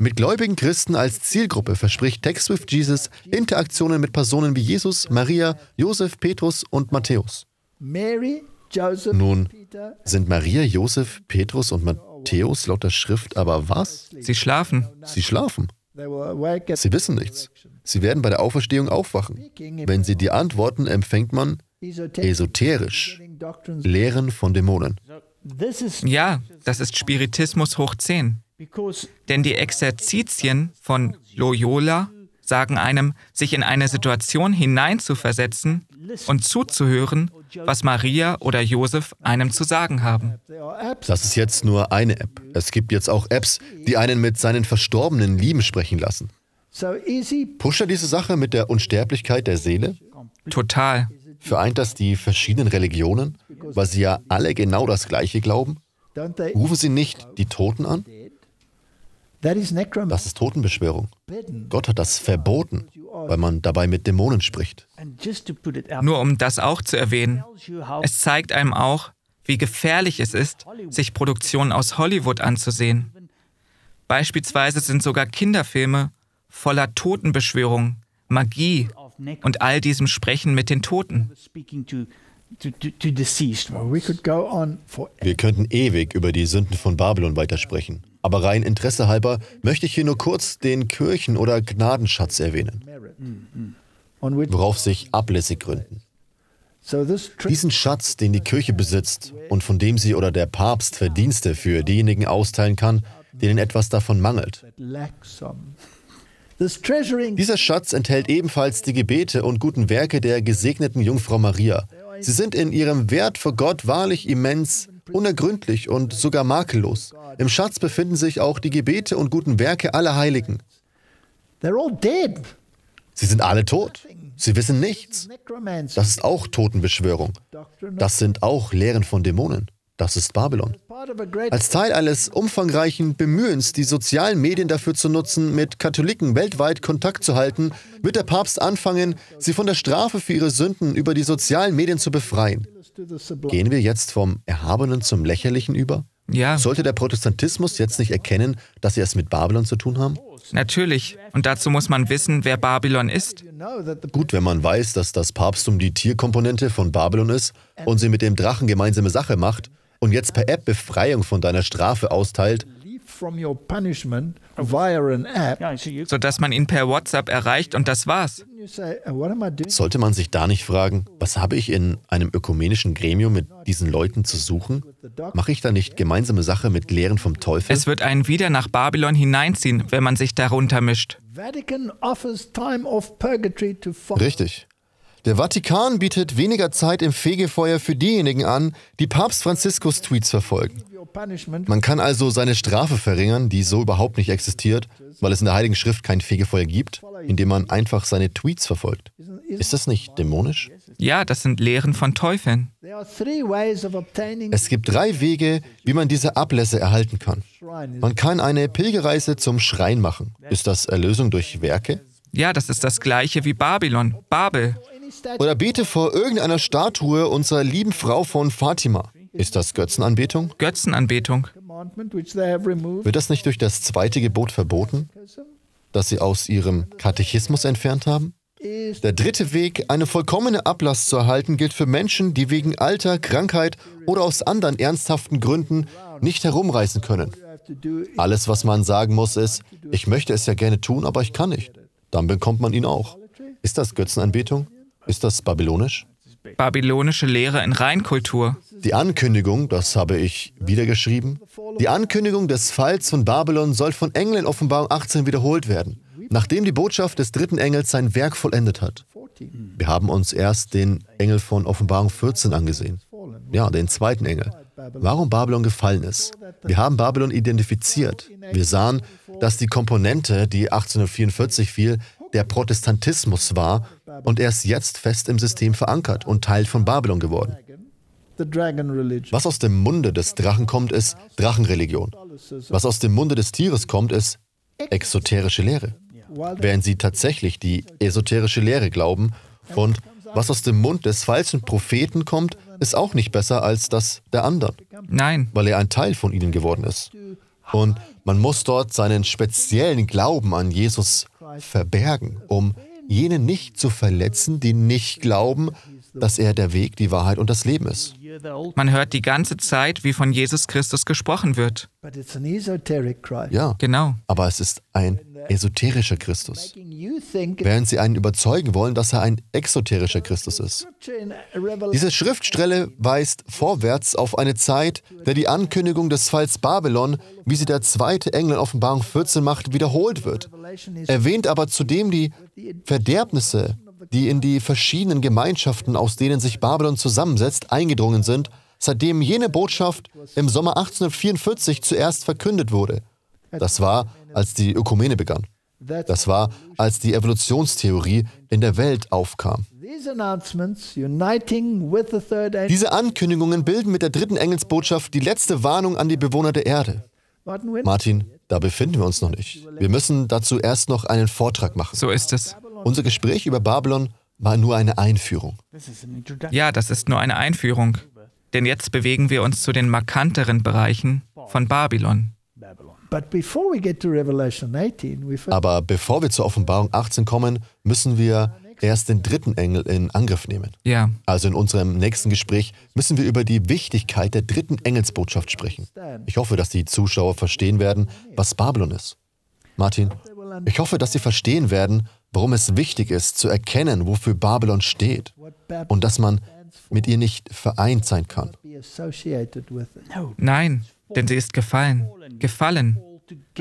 Mit gläubigen Christen als Zielgruppe verspricht Text with Jesus Interaktionen mit Personen wie Jesus, Maria, Josef, Petrus und Matthäus. Nun sind Maria, Josef, Petrus und Matthäus laut der Schrift aber was? Sie schlafen. Sie schlafen. Sie wissen nichts. Sie werden bei der Auferstehung aufwachen. Wenn sie die antworten, empfängt man esoterisch, Lehren von Dämonen. Ja, das ist Spiritismus hoch 10. Denn die Exerzitien von Loyola sagen einem, sich in eine Situation hineinzuversetzen und zuzuhören, was Maria oder Josef einem zu sagen haben. Das ist jetzt nur eine App. Es gibt jetzt auch Apps, die einen mit seinen verstorbenen Lieben sprechen lassen. Pusht er diese Sache mit der Unsterblichkeit der Seele? Total. Vereint das die verschiedenen Religionen, weil sie ja alle genau das Gleiche glauben? Rufen sie nicht die Toten an? Das ist Totenbeschwörung. Gott hat das verboten, weil man dabei mit Dämonen spricht. Nur um das auch zu erwähnen, es zeigt einem auch, wie gefährlich es ist, sich Produktionen aus Hollywood anzusehen. Beispielsweise sind sogar Kinderfilme voller Totenbeschwörung, Magie und all diesem Sprechen mit den Toten. Wir könnten ewig über die Sünden von Babylon weitersprechen. Aber rein Interesse halber möchte ich hier nur kurz den Kirchen- oder Gnadenschatz erwähnen, worauf sich ablässig gründen. Diesen Schatz, den die Kirche besitzt und von dem sie oder der Papst Verdienste für diejenigen austeilen kann, denen etwas davon mangelt. Dieser Schatz enthält ebenfalls die Gebete und guten Werke der gesegneten Jungfrau Maria. Sie sind in ihrem Wert vor Gott wahrlich immens, unergründlich und sogar makellos. Im Schatz befinden sich auch die Gebete und guten Werke aller Heiligen. Sie sind alle tot. Sie wissen nichts. Das ist auch Totenbeschwörung. Das sind auch Lehren von Dämonen. Das ist Babylon. Als Teil eines umfangreichen Bemühens, die sozialen Medien dafür zu nutzen, mit Katholiken weltweit Kontakt zu halten, wird der Papst anfangen, sie von der Strafe für ihre Sünden über die sozialen Medien zu befreien. Gehen wir jetzt vom Erhabenen zum Lächerlichen über? Ja. Sollte der Protestantismus jetzt nicht erkennen, dass sie es mit Babylon zu tun haben? Natürlich. Und dazu muss man wissen, wer Babylon ist. Gut, wenn man weiß, dass das Papsttum die Tierkomponente von Babylon ist und sie mit dem Drachen gemeinsame Sache macht, und jetzt per App Befreiung von deiner Strafe austeilt, sodass man ihn per WhatsApp erreicht und das war's. Uh, Sollte man sich da nicht fragen, was habe ich in einem ökumenischen Gremium mit diesen Leuten zu suchen? Mache ich da nicht gemeinsame Sache mit Lehren vom Teufel? Es wird einen wieder nach Babylon hineinziehen, wenn man sich darunter mischt. Richtig. Der Vatikan bietet weniger Zeit im Fegefeuer für diejenigen an, die Papst Franziskus Tweets verfolgen. Man kann also seine Strafe verringern, die so überhaupt nicht existiert, weil es in der Heiligen Schrift kein Fegefeuer gibt, indem man einfach seine Tweets verfolgt. Ist das nicht dämonisch? Ja, das sind Lehren von Teufeln. Es gibt drei Wege, wie man diese Ablässe erhalten kann. Man kann eine Pilgerreise zum Schrein machen. Ist das Erlösung durch Werke? Ja, das ist das gleiche wie Babylon, Babel. Oder bete vor irgendeiner Statue unserer lieben Frau von Fatima. Ist das Götzenanbetung? Götzenanbetung. Wird das nicht durch das zweite Gebot verboten, das sie aus ihrem Katechismus entfernt haben? Der dritte Weg, eine vollkommene Ablass zu erhalten, gilt für Menschen, die wegen Alter, Krankheit oder aus anderen ernsthaften Gründen nicht herumreisen können. Alles, was man sagen muss, ist, ich möchte es ja gerne tun, aber ich kann nicht. Dann bekommt man ihn auch. Ist das Götzenanbetung? Ist das babylonisch? Babylonische Lehre in Reinkultur. Die Ankündigung, das habe ich wiedergeschrieben, die Ankündigung des Falls von Babylon soll von Engel in Offenbarung 18 wiederholt werden, nachdem die Botschaft des dritten Engels sein Werk vollendet hat. Wir haben uns erst den Engel von Offenbarung 14 angesehen. Ja, den zweiten Engel. Warum Babylon gefallen ist? Wir haben Babylon identifiziert. Wir sahen, dass die Komponente, die 1844 fiel, der Protestantismus war und er ist jetzt fest im System verankert und Teil von Babylon geworden. Was aus dem Munde des Drachen kommt, ist Drachenreligion. Was aus dem Munde des Tieres kommt, ist exoterische Lehre. Während sie tatsächlich die esoterische Lehre glauben und was aus dem Mund des falschen Propheten kommt, ist auch nicht besser als das der anderen. Nein. Weil er ein Teil von ihnen geworden ist. Und man muss dort seinen speziellen Glauben an Jesus verbergen, um jene nicht zu verletzen, die nicht glauben, dass er der Weg, die Wahrheit und das Leben ist. Man hört die ganze Zeit, wie von Jesus Christus gesprochen wird. Ja, genau. Aber es ist ein esoterischer Christus. Während sie einen überzeugen wollen, dass er ein exoterischer Christus ist. Diese Schriftstelle weist vorwärts auf eine Zeit, der die Ankündigung des Falls Babylon, wie sie der zweite Engel in Offenbarung 14 macht, wiederholt wird. Erwähnt aber zudem die Verderbnisse die in die verschiedenen Gemeinschaften, aus denen sich Babylon zusammensetzt, eingedrungen sind, seitdem jene Botschaft im Sommer 1844 zuerst verkündet wurde. Das war, als die Ökumene begann. Das war, als die Evolutionstheorie in der Welt aufkam. Diese Ankündigungen bilden mit der dritten Engelsbotschaft die letzte Warnung an die Bewohner der Erde. Martin, da befinden wir uns noch nicht. Wir müssen dazu erst noch einen Vortrag machen. So ist es. Unser Gespräch über Babylon war nur eine Einführung. Ja, das ist nur eine Einführung. Denn jetzt bewegen wir uns zu den markanteren Bereichen von Babylon. Aber bevor wir zur Offenbarung 18 kommen, müssen wir erst den dritten Engel in Angriff nehmen. Ja. Also in unserem nächsten Gespräch müssen wir über die Wichtigkeit der dritten Engelsbotschaft sprechen. Ich hoffe, dass die Zuschauer verstehen werden, was Babylon ist. Martin, ich hoffe, dass sie verstehen werden, warum es wichtig ist zu erkennen, wofür Babylon steht und dass man mit ihr nicht vereint sein kann. Nein, denn sie ist gefallen, gefallen.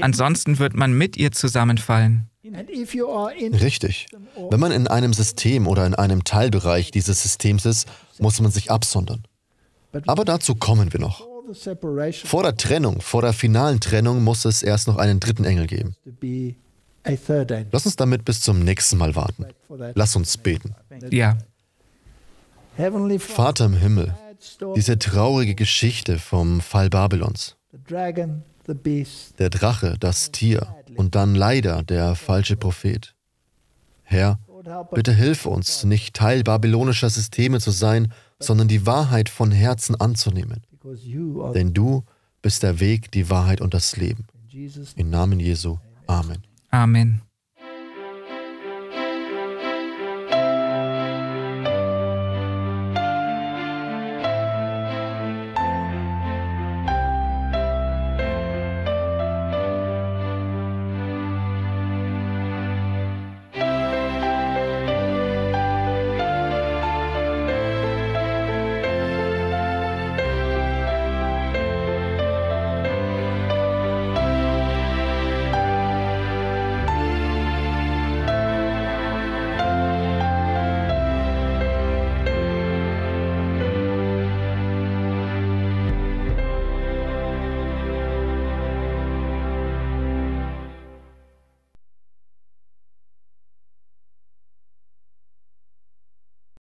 Ansonsten wird man mit ihr zusammenfallen. Richtig. Wenn man in einem System oder in einem Teilbereich dieses Systems ist, muss man sich absondern. Aber dazu kommen wir noch. Vor der Trennung, vor der finalen Trennung muss es erst noch einen dritten Engel geben. Lass uns damit bis zum nächsten Mal warten. Lass uns beten. Ja. Vater im Himmel, diese traurige Geschichte vom Fall Babylons. Der Drache, das Tier und dann leider der falsche Prophet. Herr, bitte hilf uns, nicht Teil babylonischer Systeme zu sein, sondern die Wahrheit von Herzen anzunehmen. Denn du bist der Weg, die Wahrheit und das Leben. Im Namen Jesu. Amen. Amen.